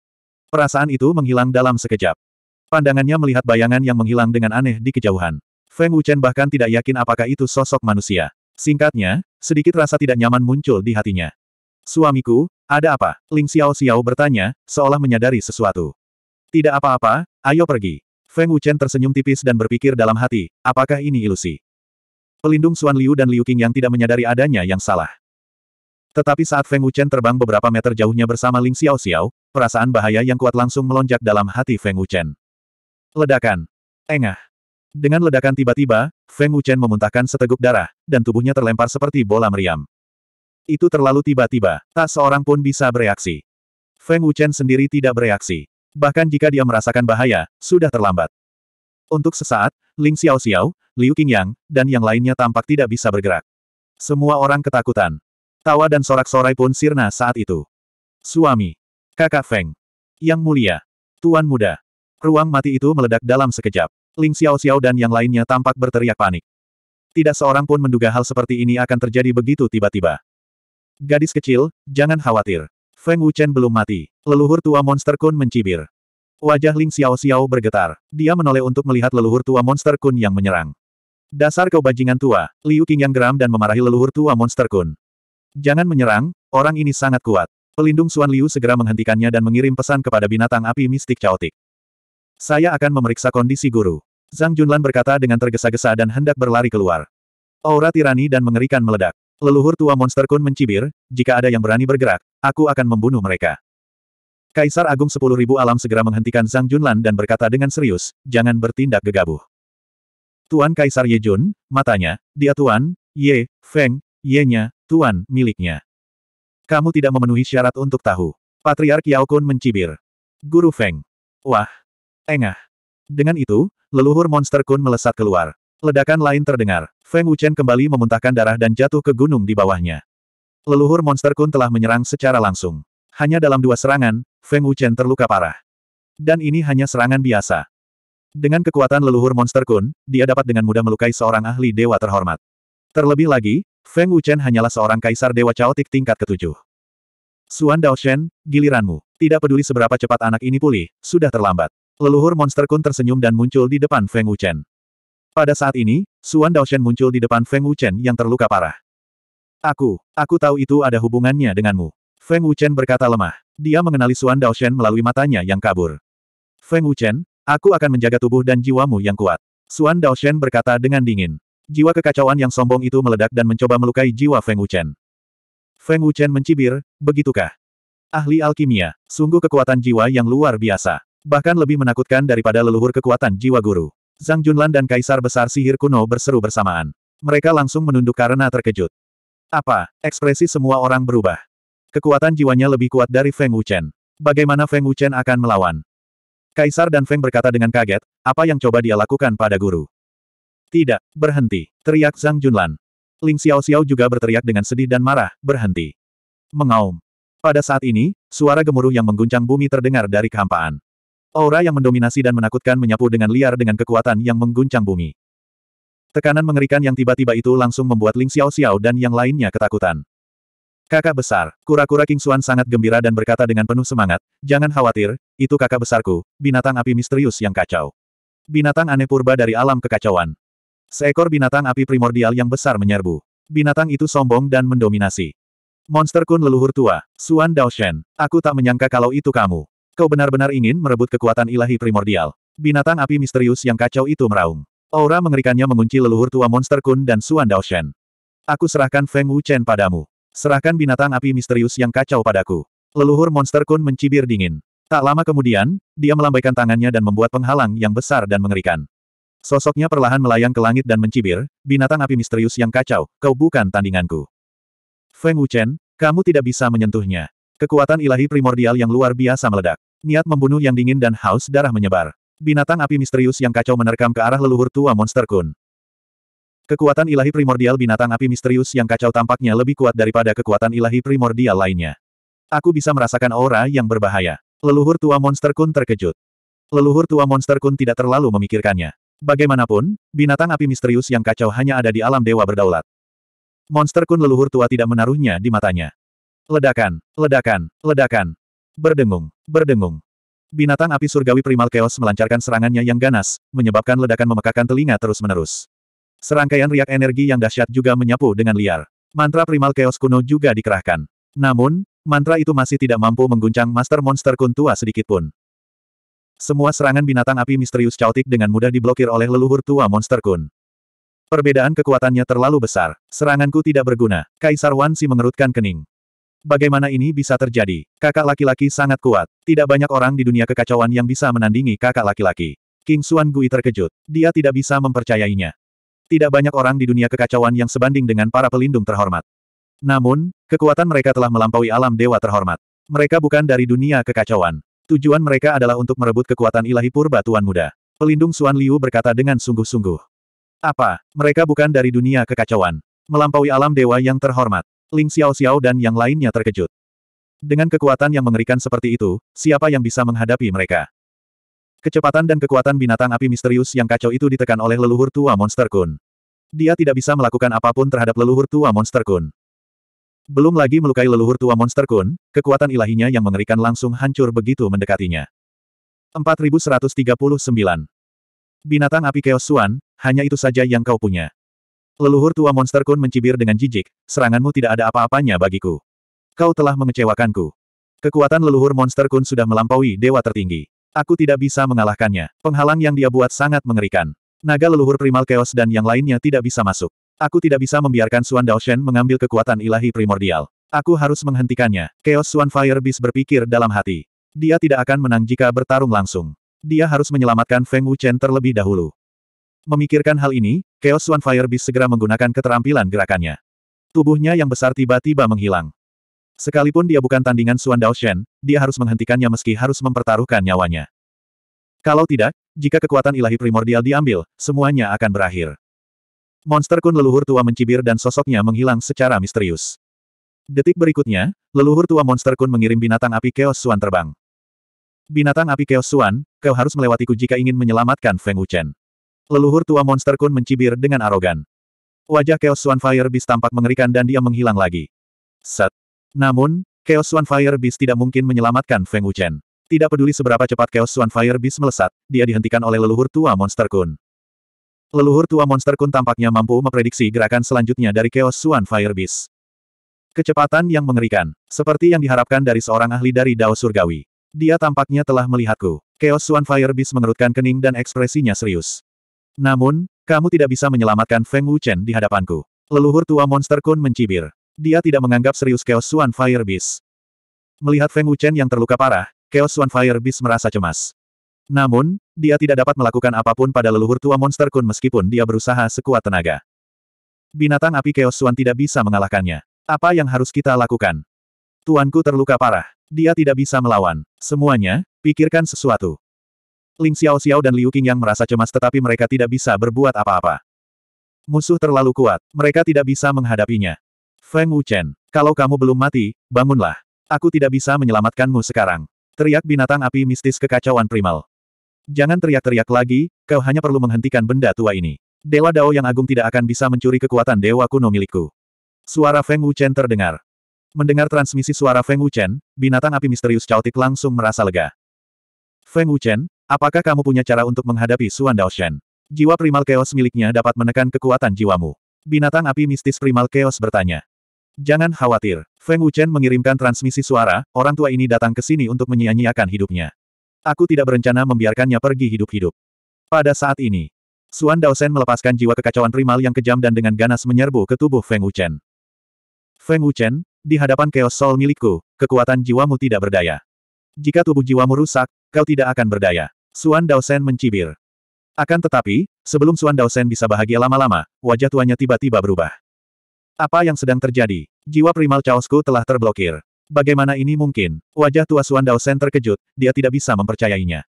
Perasaan itu menghilang dalam sekejap. Pandangannya melihat bayangan yang menghilang dengan aneh di kejauhan. Feng Wuchen bahkan tidak yakin apakah itu sosok manusia. Singkatnya, sedikit rasa tidak nyaman muncul di hatinya. Suamiku, ada apa? Ling Xiao Xiao bertanya, seolah menyadari sesuatu. Tidak apa-apa, ayo pergi. Feng Wuchen tersenyum tipis dan berpikir dalam hati, apakah ini ilusi? Pelindung Suan Liu dan Liu Qing yang tidak menyadari adanya yang salah. Tetapi saat Feng Wuchen terbang beberapa meter jauhnya bersama Ling Xiao Xiao, perasaan bahaya yang kuat langsung melonjak dalam hati Feng Wuchen. Ledakan. Engah. Dengan ledakan tiba-tiba, Feng Wuchen memuntahkan seteguk darah, dan tubuhnya terlempar seperti bola meriam. Itu terlalu tiba-tiba, tak seorang pun bisa bereaksi. Feng Wuchen sendiri tidak bereaksi. Bahkan jika dia merasakan bahaya, sudah terlambat. Untuk sesaat, Ling Xiao Xiao, Liu Qingyang, dan yang lainnya tampak tidak bisa bergerak. Semua orang ketakutan. Tawa dan sorak-sorai pun sirna saat itu. Suami. Kakak Feng. Yang mulia. Tuan muda. Ruang mati itu meledak dalam sekejap. Ling Xiao Xiao dan yang lainnya tampak berteriak panik. Tidak seorang pun menduga hal seperti ini akan terjadi begitu tiba-tiba. Gadis kecil, jangan khawatir. Feng Wuchen belum mati. Leluhur tua monster Kun mencibir. Wajah Ling Xiao Xiao bergetar. Dia menoleh untuk melihat leluhur tua monster Kun yang menyerang. Dasar kau bajingan tua, Liu Qing yang geram dan memarahi leluhur tua monster Kun. Jangan menyerang, orang ini sangat kuat. Pelindung Suan Liu segera menghentikannya dan mengirim pesan kepada binatang api mistik caotik. Saya akan memeriksa kondisi guru. Zhang Junlan berkata dengan tergesa-gesa dan hendak berlari keluar. Aura tirani dan mengerikan meledak. Leluhur tua monster kun mencibir, jika ada yang berani bergerak, aku akan membunuh mereka. Kaisar Agung Sepuluh Ribu Alam segera menghentikan Zhang Junlan dan berkata dengan serius, jangan bertindak gegabah. Tuan Kaisar Ye Jun, matanya, dia Tuan, Ye, Feng, Ye-nya, Tuan, miliknya. Kamu tidak memenuhi syarat untuk tahu. Patriark Yao Kun mencibir. Guru Feng. Wah. Engah. Dengan itu, leluhur monster kun melesat keluar. Ledakan lain terdengar. Feng Wuchen kembali memuntahkan darah dan jatuh ke gunung di bawahnya. Leluhur monster kun telah menyerang secara langsung. Hanya dalam dua serangan, Feng Wuchen terluka parah. Dan ini hanya serangan biasa. Dengan kekuatan leluhur monster kun, dia dapat dengan mudah melukai seorang ahli dewa terhormat. Terlebih lagi, Feng Wuchen hanyalah seorang kaisar dewa caotik tingkat ketujuh. Suan Daoshen, giliranmu. Tidak peduli seberapa cepat anak ini pulih, sudah terlambat. Leluhur Monster Kun tersenyum dan muncul di depan Feng Wuchen. Pada saat ini, Xuan Daoshen muncul di depan Feng Wuchen yang terluka parah. Aku, aku tahu itu ada hubungannya denganmu. Feng Wuchen berkata lemah. Dia mengenali Xuan Daoshen melalui matanya yang kabur. Feng Wuchen, aku akan menjaga tubuh dan jiwamu yang kuat. Xuan Daoshen berkata dengan dingin. Jiwa kekacauan yang sombong itu meledak dan mencoba melukai jiwa Feng Wuchen. Feng Wuchen mencibir, begitukah? Ahli alkimia, sungguh kekuatan jiwa yang luar biasa. Bahkan lebih menakutkan daripada leluhur kekuatan jiwa guru. Zhang Junlan dan Kaisar Besar Sihir Kuno berseru bersamaan. Mereka langsung menunduk karena terkejut. Apa? Ekspresi semua orang berubah. Kekuatan jiwanya lebih kuat dari Feng Wuchen. Bagaimana Feng Wuchen akan melawan? Kaisar dan Feng berkata dengan kaget, apa yang coba dia lakukan pada guru? Tidak, berhenti, teriak Zhang Junlan. Ling Xiao Xiao juga berteriak dengan sedih dan marah, berhenti. Mengaum. Pada saat ini, suara gemuruh yang mengguncang bumi terdengar dari kehampaan. Aura yang mendominasi dan menakutkan menyapu dengan liar dengan kekuatan yang mengguncang bumi. Tekanan mengerikan yang tiba-tiba itu langsung membuat Ling Xiao Xiao dan yang lainnya ketakutan. Kakak besar, kura-kura King Xuan sangat gembira dan berkata dengan penuh semangat, jangan khawatir, itu kakak besarku, binatang api misterius yang kacau. Binatang aneh purba dari alam kekacauan. Seekor binatang api primordial yang besar menyerbu. Binatang itu sombong dan mendominasi. Monster kun leluhur tua, Xuan Daoshen, aku tak menyangka kalau itu kamu. Kau benar-benar ingin merebut kekuatan ilahi primordial. Binatang api misterius yang kacau itu meraung. Aura mengerikannya mengunci leluhur tua monster Kun dan Suan Daoshen. Aku serahkan Feng Wu Chen padamu. Serahkan binatang api misterius yang kacau padaku. Leluhur monster Kun mencibir dingin. Tak lama kemudian, dia melambaikan tangannya dan membuat penghalang yang besar dan mengerikan. Sosoknya perlahan melayang ke langit dan mencibir, binatang api misterius yang kacau, kau bukan tandinganku. Feng Wuchen, kamu tidak bisa menyentuhnya. Kekuatan ilahi primordial yang luar biasa meledak. Niat membunuh yang dingin dan haus darah menyebar. Binatang api misterius yang kacau menerkam ke arah leluhur tua monster kun. Kekuatan ilahi primordial binatang api misterius yang kacau tampaknya lebih kuat daripada kekuatan ilahi primordial lainnya. Aku bisa merasakan aura yang berbahaya. Leluhur tua monster kun terkejut. Leluhur tua monster kun tidak terlalu memikirkannya. Bagaimanapun, binatang api misterius yang kacau hanya ada di alam dewa berdaulat. Monster kun leluhur tua tidak menaruhnya di matanya. Ledakan, ledakan, ledakan. Berdengung, berdengung. Binatang api surgawi primal chaos melancarkan serangannya yang ganas, menyebabkan ledakan memekakan telinga terus-menerus. Serangkaian riak energi yang dahsyat juga menyapu dengan liar. Mantra primal chaos kuno juga dikerahkan. Namun, mantra itu masih tidak mampu mengguncang Master Monster Kun tua sedikitpun. Semua serangan binatang api misterius caotik dengan mudah diblokir oleh leluhur tua Monster Kun. Perbedaan kekuatannya terlalu besar. Seranganku tidak berguna. Kaisar Wan si mengerutkan kening. Bagaimana ini bisa terjadi? Kakak laki-laki sangat kuat. Tidak banyak orang di dunia kekacauan yang bisa menandingi kakak laki-laki. King Xuan Gui terkejut. Dia tidak bisa mempercayainya. Tidak banyak orang di dunia kekacauan yang sebanding dengan para pelindung terhormat. Namun, kekuatan mereka telah melampaui alam dewa terhormat. Mereka bukan dari dunia kekacauan. Tujuan mereka adalah untuk merebut kekuatan ilahi purba Tuan Muda. Pelindung Xuan Liu berkata dengan sungguh-sungguh. Apa, mereka bukan dari dunia kekacauan. Melampaui alam dewa yang terhormat. Ling Xiao-Xiao dan yang lainnya terkejut. Dengan kekuatan yang mengerikan seperti itu, siapa yang bisa menghadapi mereka? Kecepatan dan kekuatan binatang api misterius yang kacau itu ditekan oleh leluhur tua Monster Kun. Dia tidak bisa melakukan apapun terhadap leluhur tua Monster Kun. Belum lagi melukai leluhur tua Monster Kun, kekuatan ilahinya yang mengerikan langsung hancur begitu mendekatinya. 4139. Binatang api Chaos hanya itu saja yang kau punya. Leluhur tua monster kun mencibir dengan jijik, seranganmu tidak ada apa-apanya bagiku. Kau telah mengecewakanku. Kekuatan leluhur monster kun sudah melampaui dewa tertinggi. Aku tidak bisa mengalahkannya. Penghalang yang dia buat sangat mengerikan. Naga leluhur primal chaos dan yang lainnya tidak bisa masuk. Aku tidak bisa membiarkan Suan Daoshen mengambil kekuatan ilahi primordial. Aku harus menghentikannya. Chaos Swan Fire Beast berpikir dalam hati. Dia tidak akan menang jika bertarung langsung. Dia harus menyelamatkan Feng Wuchen terlebih dahulu. Memikirkan hal ini, Chaos One Fire Beast segera menggunakan keterampilan gerakannya. Tubuhnya yang besar tiba-tiba menghilang. Sekalipun dia bukan tandingan Suan Daoshen, dia harus menghentikannya meski harus mempertaruhkan nyawanya. Kalau tidak, jika kekuatan ilahi primordial diambil, semuanya akan berakhir. Monster kun leluhur tua mencibir dan sosoknya menghilang secara misterius. Detik berikutnya, leluhur tua monster kun mengirim binatang api Chaos Suan terbang. Binatang api Chaos Suan, kau harus melewatiku jika ingin menyelamatkan Feng Wuchen. Leluhur tua monster kun mencibir dengan arogan. Wajah Chaos Fire Beast tampak mengerikan dan dia menghilang lagi. Set. Namun, Chaos Fire Beast tidak mungkin menyelamatkan Feng Wuchen. Tidak peduli seberapa cepat Chaos Fire Beast melesat, dia dihentikan oleh leluhur tua monster kun. Leluhur tua monster kun tampaknya mampu memprediksi gerakan selanjutnya dari Chaos Fire Beast. Kecepatan yang mengerikan, seperti yang diharapkan dari seorang ahli dari Dao Surgawi. Dia tampaknya telah melihatku. Chaos Fire Beast mengerutkan kening dan ekspresinya serius. Namun, kamu tidak bisa menyelamatkan Feng Wuchen di hadapanku. Leluhur tua monster Kun mencibir. Dia tidak menganggap serius Chaos Swan Fire Beast. Melihat Feng Wuchen yang terluka parah, Chaos Swan Fire Beast merasa cemas. Namun, dia tidak dapat melakukan apapun pada leluhur tua monster Kun meskipun dia berusaha sekuat tenaga. Binatang api Chaos Swan tidak bisa mengalahkannya. Apa yang harus kita lakukan? Tuanku terluka parah. Dia tidak bisa melawan. Semuanya, pikirkan sesuatu. Ling Xiao Xiao dan Liu yang merasa cemas tetapi mereka tidak bisa berbuat apa-apa. Musuh terlalu kuat, mereka tidak bisa menghadapinya. Feng Wuchen, kalau kamu belum mati, bangunlah. Aku tidak bisa menyelamatkanmu sekarang. Teriak binatang api mistis kekacauan primal. Jangan teriak-teriak lagi, kau hanya perlu menghentikan benda tua ini. Dewa Dao yang agung tidak akan bisa mencuri kekuatan dewa kuno milikku. Suara Feng Wuchen terdengar. Mendengar transmisi suara Feng Wuchen, binatang api misterius caotik langsung merasa lega. Feng Wuchen, Apakah kamu punya cara untuk menghadapi Dao Shen? Jiwa primal chaos miliknya dapat menekan kekuatan jiwamu. Binatang api mistis primal chaos bertanya. Jangan khawatir. Feng Wuchen mengirimkan transmisi suara, orang tua ini datang ke sini untuk menyia-nyiakan hidupnya. Aku tidak berencana membiarkannya pergi hidup-hidup. Pada saat ini, Dao Shen melepaskan jiwa kekacauan primal yang kejam dan dengan ganas menyerbu ke tubuh Feng Wuchen. Feng Wuchen, di hadapan Chaos Soul milikku, kekuatan jiwamu tidak berdaya. Jika tubuh jiwamu rusak, kau tidak akan berdaya. Suan Daosen mencibir. Akan tetapi, sebelum Suan Daosen bisa bahagia lama-lama, wajah tuanya tiba-tiba berubah. Apa yang sedang terjadi? Jiwa primal Chaosku telah terblokir. Bagaimana ini mungkin? Wajah tua Suan Daosen terkejut, dia tidak bisa mempercayainya.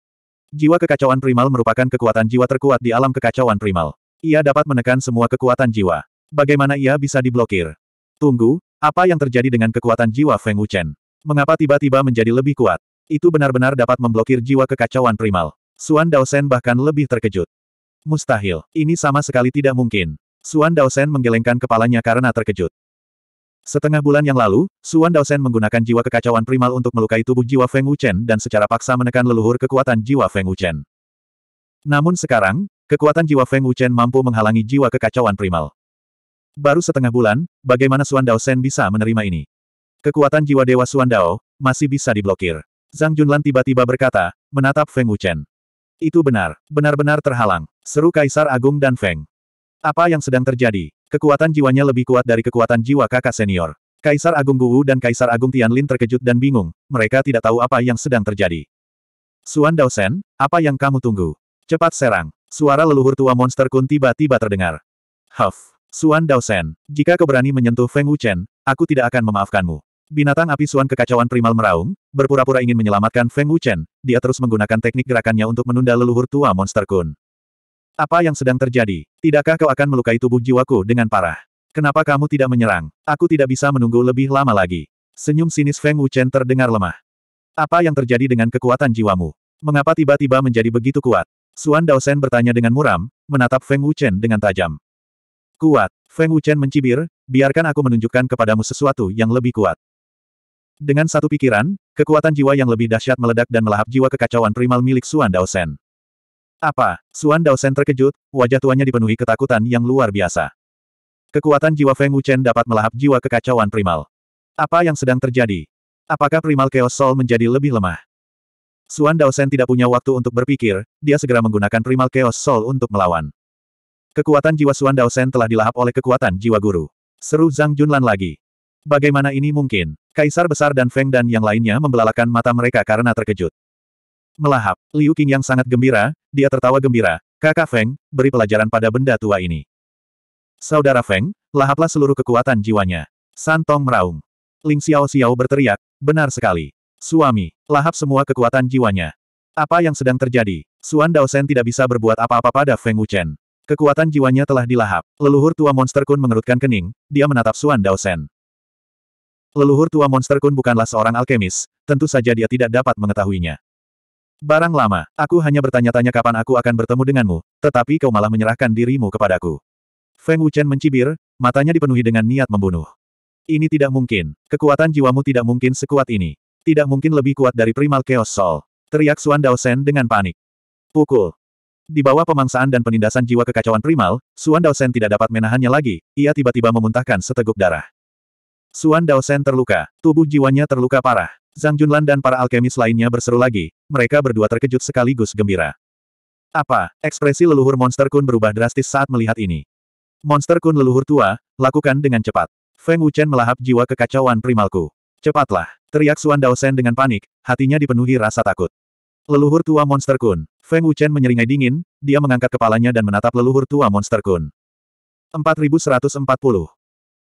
Jiwa kekacauan primal merupakan kekuatan jiwa terkuat di alam kekacauan primal. Ia dapat menekan semua kekuatan jiwa. Bagaimana ia bisa diblokir? Tunggu, apa yang terjadi dengan kekuatan jiwa Feng Wuchen? Mengapa tiba-tiba menjadi lebih kuat? Itu benar-benar dapat memblokir jiwa kekacauan primal. Suan Daosen bahkan lebih terkejut. Mustahil, ini sama sekali tidak mungkin. Suan Daosen menggelengkan kepalanya karena terkejut. Setengah bulan yang lalu, Suan Daosen menggunakan jiwa kekacauan primal untuk melukai tubuh jiwa Feng Wuchen dan secara paksa menekan leluhur kekuatan jiwa Feng Wuchen. Namun sekarang, kekuatan jiwa Feng Wuchen mampu menghalangi jiwa kekacauan primal. Baru setengah bulan, bagaimana Suan Daosen bisa menerima ini? Kekuatan jiwa Dewa Suan Dao, masih bisa diblokir. Zhang Junlan tiba-tiba berkata, menatap Feng Wuchen. Itu benar, benar-benar terhalang, seru Kaisar Agung dan Feng. Apa yang sedang terjadi? Kekuatan jiwanya lebih kuat dari kekuatan jiwa kakak senior. Kaisar Agung Guwu dan Kaisar Agung Tianlin terkejut dan bingung, mereka tidak tahu apa yang sedang terjadi. Suan Daosen, apa yang kamu tunggu? Cepat serang. Suara leluhur tua monster kun tiba-tiba terdengar. Huff. Suan Daosen, jika kau berani menyentuh Feng Wuchen, aku tidak akan memaafkanmu. Binatang api suan kekacauan primal meraung, berpura-pura ingin menyelamatkan Feng Wuchen, dia terus menggunakan teknik gerakannya untuk menunda leluhur tua monster kun. Apa yang sedang terjadi? Tidakkah kau akan melukai tubuh jiwaku dengan parah? Kenapa kamu tidak menyerang? Aku tidak bisa menunggu lebih lama lagi. Senyum sinis Feng Wuchen terdengar lemah. Apa yang terjadi dengan kekuatan jiwamu? Mengapa tiba-tiba menjadi begitu kuat? Suan Daosen bertanya dengan muram, menatap Feng Wuchen dengan tajam. Kuat. Feng Wuchen mencibir, biarkan aku menunjukkan kepadamu sesuatu yang lebih kuat. Dengan satu pikiran, kekuatan jiwa yang lebih dahsyat meledak dan melahap jiwa kekacauan primal milik Suan Daosen. Apa? Suan Daosen terkejut, wajah tuanya dipenuhi ketakutan yang luar biasa. Kekuatan jiwa Feng Wuchen dapat melahap jiwa kekacauan primal. Apa yang sedang terjadi? Apakah primal Chaos Soul menjadi lebih lemah? Suan Daosen tidak punya waktu untuk berpikir, dia segera menggunakan primal Chaos Soul untuk melawan. Kekuatan jiwa Suan Daosen telah dilahap oleh kekuatan jiwa guru. Seru Zhang Junlan lagi. Bagaimana ini mungkin? Kaisar Besar dan Feng dan yang lainnya membelalakan mata mereka karena terkejut. Melahap, Liu Qing yang sangat gembira, dia tertawa gembira, kakak Feng, beri pelajaran pada benda tua ini. Saudara Feng, lahaplah seluruh kekuatan jiwanya. Santong meraung. Ling Xiao Xiao berteriak, benar sekali. Suami, lahap semua kekuatan jiwanya. Apa yang sedang terjadi? Suan Daosen tidak bisa berbuat apa-apa pada Feng Wuchen. Kekuatan jiwanya telah dilahap. Leluhur tua monster Kun mengerutkan kening, dia menatap Suan Daosen. Leluhur tua Monster Kun bukanlah seorang alkemis, tentu saja dia tidak dapat mengetahuinya. Barang lama, aku hanya bertanya-tanya kapan aku akan bertemu denganmu, tetapi kau malah menyerahkan dirimu kepadaku. Feng Wuchen mencibir, matanya dipenuhi dengan niat membunuh. Ini tidak mungkin. Kekuatan jiwamu tidak mungkin sekuat ini. Tidak mungkin lebih kuat dari Primal Chaos Soul. Teriak Xuan Daosen dengan panik. Pukul. Di bawah pemangsaan dan penindasan jiwa kekacauan primal, Xuan Daosen tidak dapat menahannya lagi, ia tiba-tiba memuntahkan seteguk darah. Suan Sen terluka, tubuh jiwanya terluka parah. Zhang Junlan dan para alkemis lainnya berseru lagi, mereka berdua terkejut sekaligus gembira. Apa? Ekspresi leluhur monster Kun berubah drastis saat melihat ini. Monster Kun leluhur tua, lakukan dengan cepat. Feng Wuchen melahap jiwa kekacauan primalku. Cepatlah, teriak Suan Sen dengan panik, hatinya dipenuhi rasa takut. Leluhur tua monster Kun. Feng Wuchen menyeringai dingin, dia mengangkat kepalanya dan menatap leluhur tua monster Kun. 4140.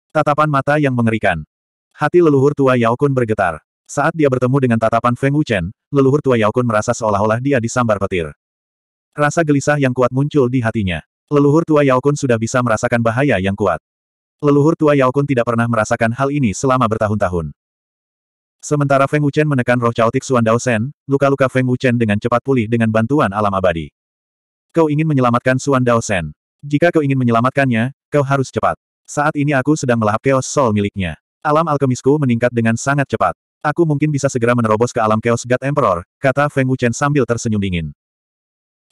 Tatapan mata yang mengerikan. Hati leluhur tua Yao Kun bergetar. Saat dia bertemu dengan tatapan Feng Wuchen, leluhur tua Yao Kun merasa seolah-olah dia disambar petir. Rasa gelisah yang kuat muncul di hatinya. Leluhur tua Yao Kun sudah bisa merasakan bahaya yang kuat. Leluhur tua Yao Kun tidak pernah merasakan hal ini selama bertahun-tahun. Sementara Feng Wuchen menekan roh caotik Suan Dao Sen, luka-luka Feng Wuchen dengan cepat pulih dengan bantuan alam abadi. Kau ingin menyelamatkan Suan Dao Sen. Jika kau ingin menyelamatkannya, kau harus cepat. Saat ini aku sedang melahap chaos soul miliknya. Alam alkemisku meningkat dengan sangat cepat. Aku mungkin bisa segera menerobos ke alam chaos God Emperor, kata Feng Wuchen sambil tersenyum dingin.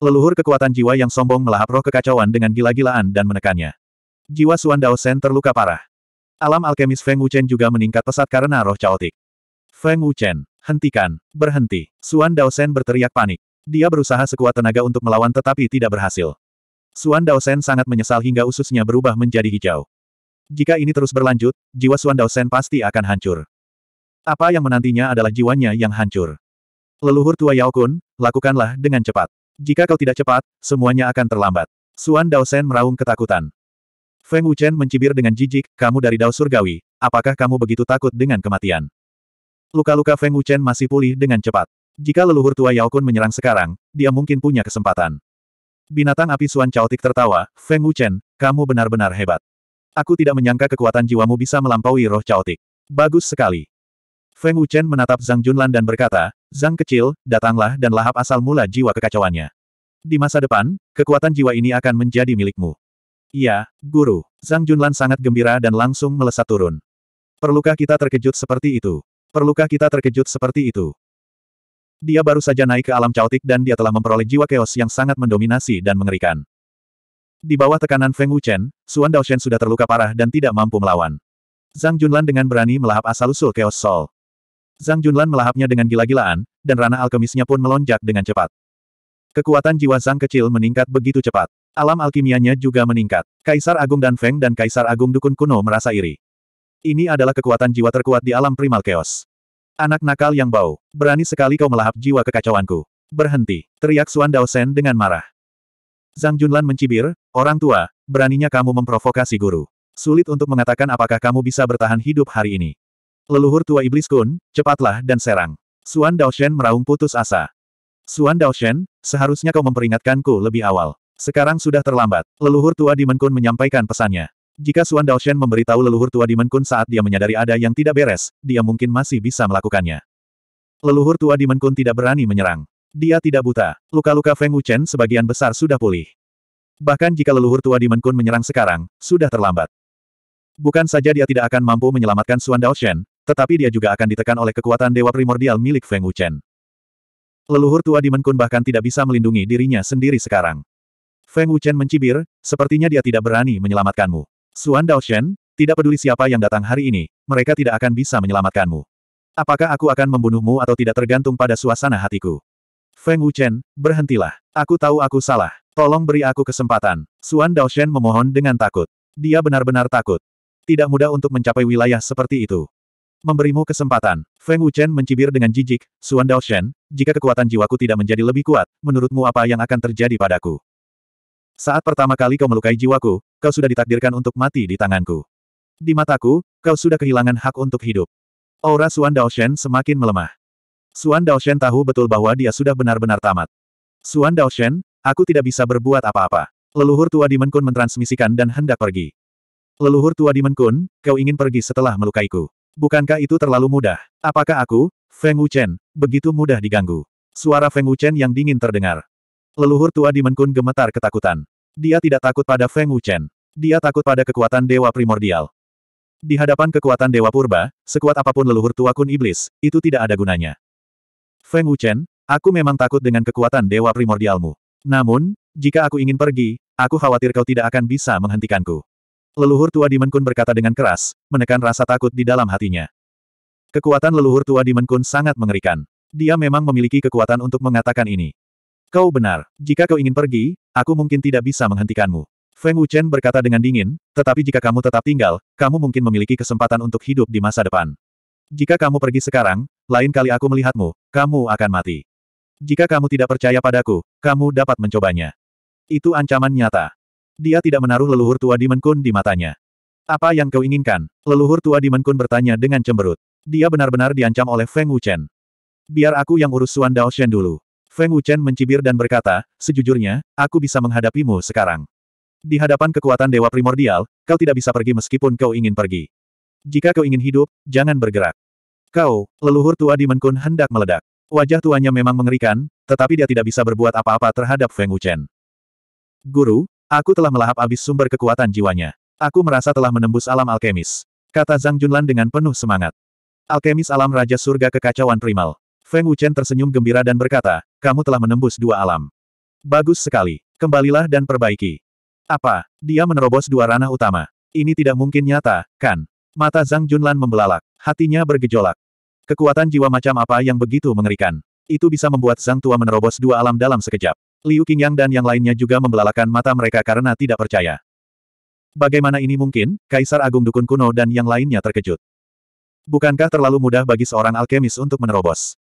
Leluhur kekuatan jiwa yang sombong melahap roh kekacauan dengan gila-gilaan dan menekannya. Jiwa Suan Dao Sen terluka parah. Alam alkemis Feng Wuchen juga meningkat pesat karena roh caotik. Feng Wuchen, hentikan, berhenti. Suan Dao Sen berteriak panik. Dia berusaha sekuat tenaga untuk melawan tetapi tidak berhasil. Suan Dao Sen sangat menyesal hingga ususnya berubah menjadi hijau. Jika ini terus berlanjut, jiwa Suan Daosen pasti akan hancur. Apa yang menantinya adalah jiwanya yang hancur. Leluhur tua Yao Kun, lakukanlah dengan cepat. Jika kau tidak cepat, semuanya akan terlambat. Suan Daosen meraung ketakutan. Feng Wuchen mencibir dengan jijik, kamu dari Dao Surgawi, apakah kamu begitu takut dengan kematian? Luka-luka Feng Wuchen masih pulih dengan cepat. Jika leluhur tua Yao Kun menyerang sekarang, dia mungkin punya kesempatan. Binatang api Suan Chaotik tertawa, Feng Wuchen, kamu benar-benar hebat. Aku tidak menyangka kekuatan jiwamu bisa melampaui roh caotik. Bagus sekali. Feng Wuchen menatap Zhang Junlan dan berkata, Zhang kecil, datanglah dan lahap asal mula jiwa kekacauannya. Di masa depan, kekuatan jiwa ini akan menjadi milikmu. Iya, guru. Zhang Junlan sangat gembira dan langsung melesat turun. Perlukah kita terkejut seperti itu? Perlukah kita terkejut seperti itu? Dia baru saja naik ke alam caotik dan dia telah memperoleh jiwa keos yang sangat mendominasi dan mengerikan. Di bawah tekanan Feng Wuchen, Xuan Daoshen sudah terluka parah dan tidak mampu melawan. Zhang Junlan dengan berani melahap asal-usul Chaos Soul. Zhang Junlan melahapnya dengan gila-gilaan, dan ranah alkemisnya pun melonjak dengan cepat. Kekuatan jiwa Zhang kecil meningkat begitu cepat. Alam alkimianya juga meningkat. Kaisar Agung dan Feng dan Kaisar Agung Dukun Kuno merasa iri. Ini adalah kekuatan jiwa terkuat di alam primal chaos. Anak nakal yang bau, berani sekali kau melahap jiwa kekacauanku. Berhenti, teriak Xuan Shen dengan marah. Zhang Junlan mencibir, orang tua, beraninya kamu memprovokasi guru. Sulit untuk mengatakan apakah kamu bisa bertahan hidup hari ini. Leluhur tua iblis kun, cepatlah dan serang. Suan Daoshen meraung putus asa. Suan Daoshen, seharusnya kau memperingatkanku lebih awal. Sekarang sudah terlambat. Leluhur tua Kun menyampaikan pesannya. Jika Suan Daoshen memberitahu leluhur tua Kun saat dia menyadari ada yang tidak beres, dia mungkin masih bisa melakukannya. Leluhur tua Kun tidak berani menyerang. Dia tidak buta. Luka-luka Feng Wuchen sebagian besar sudah pulih. Bahkan jika leluhur tua di Kun menyerang sekarang, sudah terlambat. Bukan saja dia tidak akan mampu menyelamatkan Suan Daoshen, tetapi dia juga akan ditekan oleh kekuatan dewa primordial milik Feng Wuchen. Leluhur tua di Kun bahkan tidak bisa melindungi dirinya sendiri sekarang. Feng Wuchen mencibir, sepertinya dia tidak berani menyelamatkanmu. Suan Daoshen, tidak peduli siapa yang datang hari ini, mereka tidak akan bisa menyelamatkanmu. Apakah aku akan membunuhmu atau tidak tergantung pada suasana hatiku. Feng Wuchen, berhentilah. Aku tahu aku salah. Tolong beri aku kesempatan. Xuan Daoshen memohon dengan takut. Dia benar-benar takut. Tidak mudah untuk mencapai wilayah seperti itu. Memberimu kesempatan. Feng Wuchen mencibir dengan jijik, Xuan Daoshen, jika kekuatan jiwaku tidak menjadi lebih kuat, menurutmu apa yang akan terjadi padaku? Saat pertama kali kau melukai jiwaku, kau sudah ditakdirkan untuk mati di tanganku. Di mataku, kau sudah kehilangan hak untuk hidup. Aura Xuan Daoshen semakin melemah. Xuan Daoshen tahu betul bahwa dia sudah benar-benar tamat. Xuan Daoshen, aku tidak bisa berbuat apa-apa. Leluhur tua di Kun mentransmisikan dan hendak pergi. Leluhur tua di Kun, kau ingin pergi setelah melukaiku. Bukankah itu terlalu mudah? Apakah aku, Feng Wuchen, begitu mudah diganggu? Suara Feng Wuchen yang dingin terdengar. Leluhur tua di Kun gemetar ketakutan. Dia tidak takut pada Feng Wuchen. Dia takut pada kekuatan dewa primordial. Di hadapan kekuatan Dewa Purba, sekuat apapun leluhur tua kun iblis, itu tidak ada gunanya. Feng Wuchen, aku memang takut dengan kekuatan dewa primordialmu. Namun, jika aku ingin pergi, aku khawatir kau tidak akan bisa menghentikanku. Leluhur tua Menkun berkata dengan keras, menekan rasa takut di dalam hatinya. Kekuatan leluhur tua Menkun sangat mengerikan. Dia memang memiliki kekuatan untuk mengatakan ini. Kau benar, jika kau ingin pergi, aku mungkin tidak bisa menghentikanmu. Feng Wuchen berkata dengan dingin, tetapi jika kamu tetap tinggal, kamu mungkin memiliki kesempatan untuk hidup di masa depan. Jika kamu pergi sekarang, lain kali aku melihatmu, kamu akan mati. Jika kamu tidak percaya padaku, kamu dapat mencobanya. Itu ancaman nyata. Dia tidak menaruh leluhur tua Dimenkun di matanya. Apa yang kau inginkan? Leluhur tua Dimenkun bertanya dengan cemberut. Dia benar-benar diancam oleh Feng Wuchen. Biar aku yang urus Suan Dao Shen dulu. Feng Wuchen mencibir dan berkata, sejujurnya, aku bisa menghadapimu sekarang. Di hadapan kekuatan dewa primordial, kau tidak bisa pergi meskipun kau ingin pergi. Jika kau ingin hidup, jangan bergerak. Kau, leluhur tua di Menkun hendak meledak. Wajah tuanya memang mengerikan, tetapi dia tidak bisa berbuat apa-apa terhadap Feng Wuchen. Guru, aku telah melahap abis sumber kekuatan jiwanya. Aku merasa telah menembus alam alkemis. Kata Zhang Junlan dengan penuh semangat. Alkemis alam Raja Surga Kekacauan Primal. Feng Wuchen tersenyum gembira dan berkata, kamu telah menembus dua alam. Bagus sekali. Kembalilah dan perbaiki. Apa? Dia menerobos dua ranah utama. Ini tidak mungkin nyata, kan? Mata Zhang Junlan membelalak. Hatinya bergejolak. Kekuatan jiwa macam apa yang begitu mengerikan. Itu bisa membuat Sang Tua menerobos dua alam dalam sekejap. Liu Qingyang dan yang lainnya juga membelalakan mata mereka karena tidak percaya. Bagaimana ini mungkin? Kaisar Agung Dukun Kuno dan yang lainnya terkejut. Bukankah terlalu mudah bagi seorang alkemis untuk menerobos?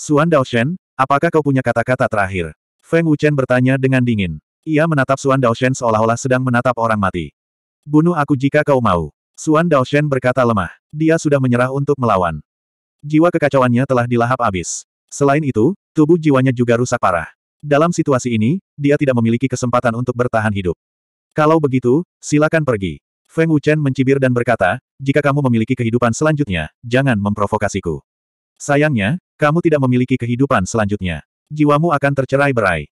Suan Daoshen, apakah kau punya kata-kata terakhir? Feng Wuchen bertanya dengan dingin. Ia menatap Suan Daoshen seolah-olah sedang menatap orang mati. Bunuh aku jika kau mau. Suan Daoshen berkata lemah. Dia sudah menyerah untuk melawan. Jiwa kekacauannya telah dilahap abis. Selain itu, tubuh jiwanya juga rusak parah. Dalam situasi ini, dia tidak memiliki kesempatan untuk bertahan hidup. Kalau begitu, silakan pergi. Feng Wuchen mencibir dan berkata, jika kamu memiliki kehidupan selanjutnya, jangan memprovokasiku. Sayangnya, kamu tidak memiliki kehidupan selanjutnya. Jiwamu akan tercerai berai.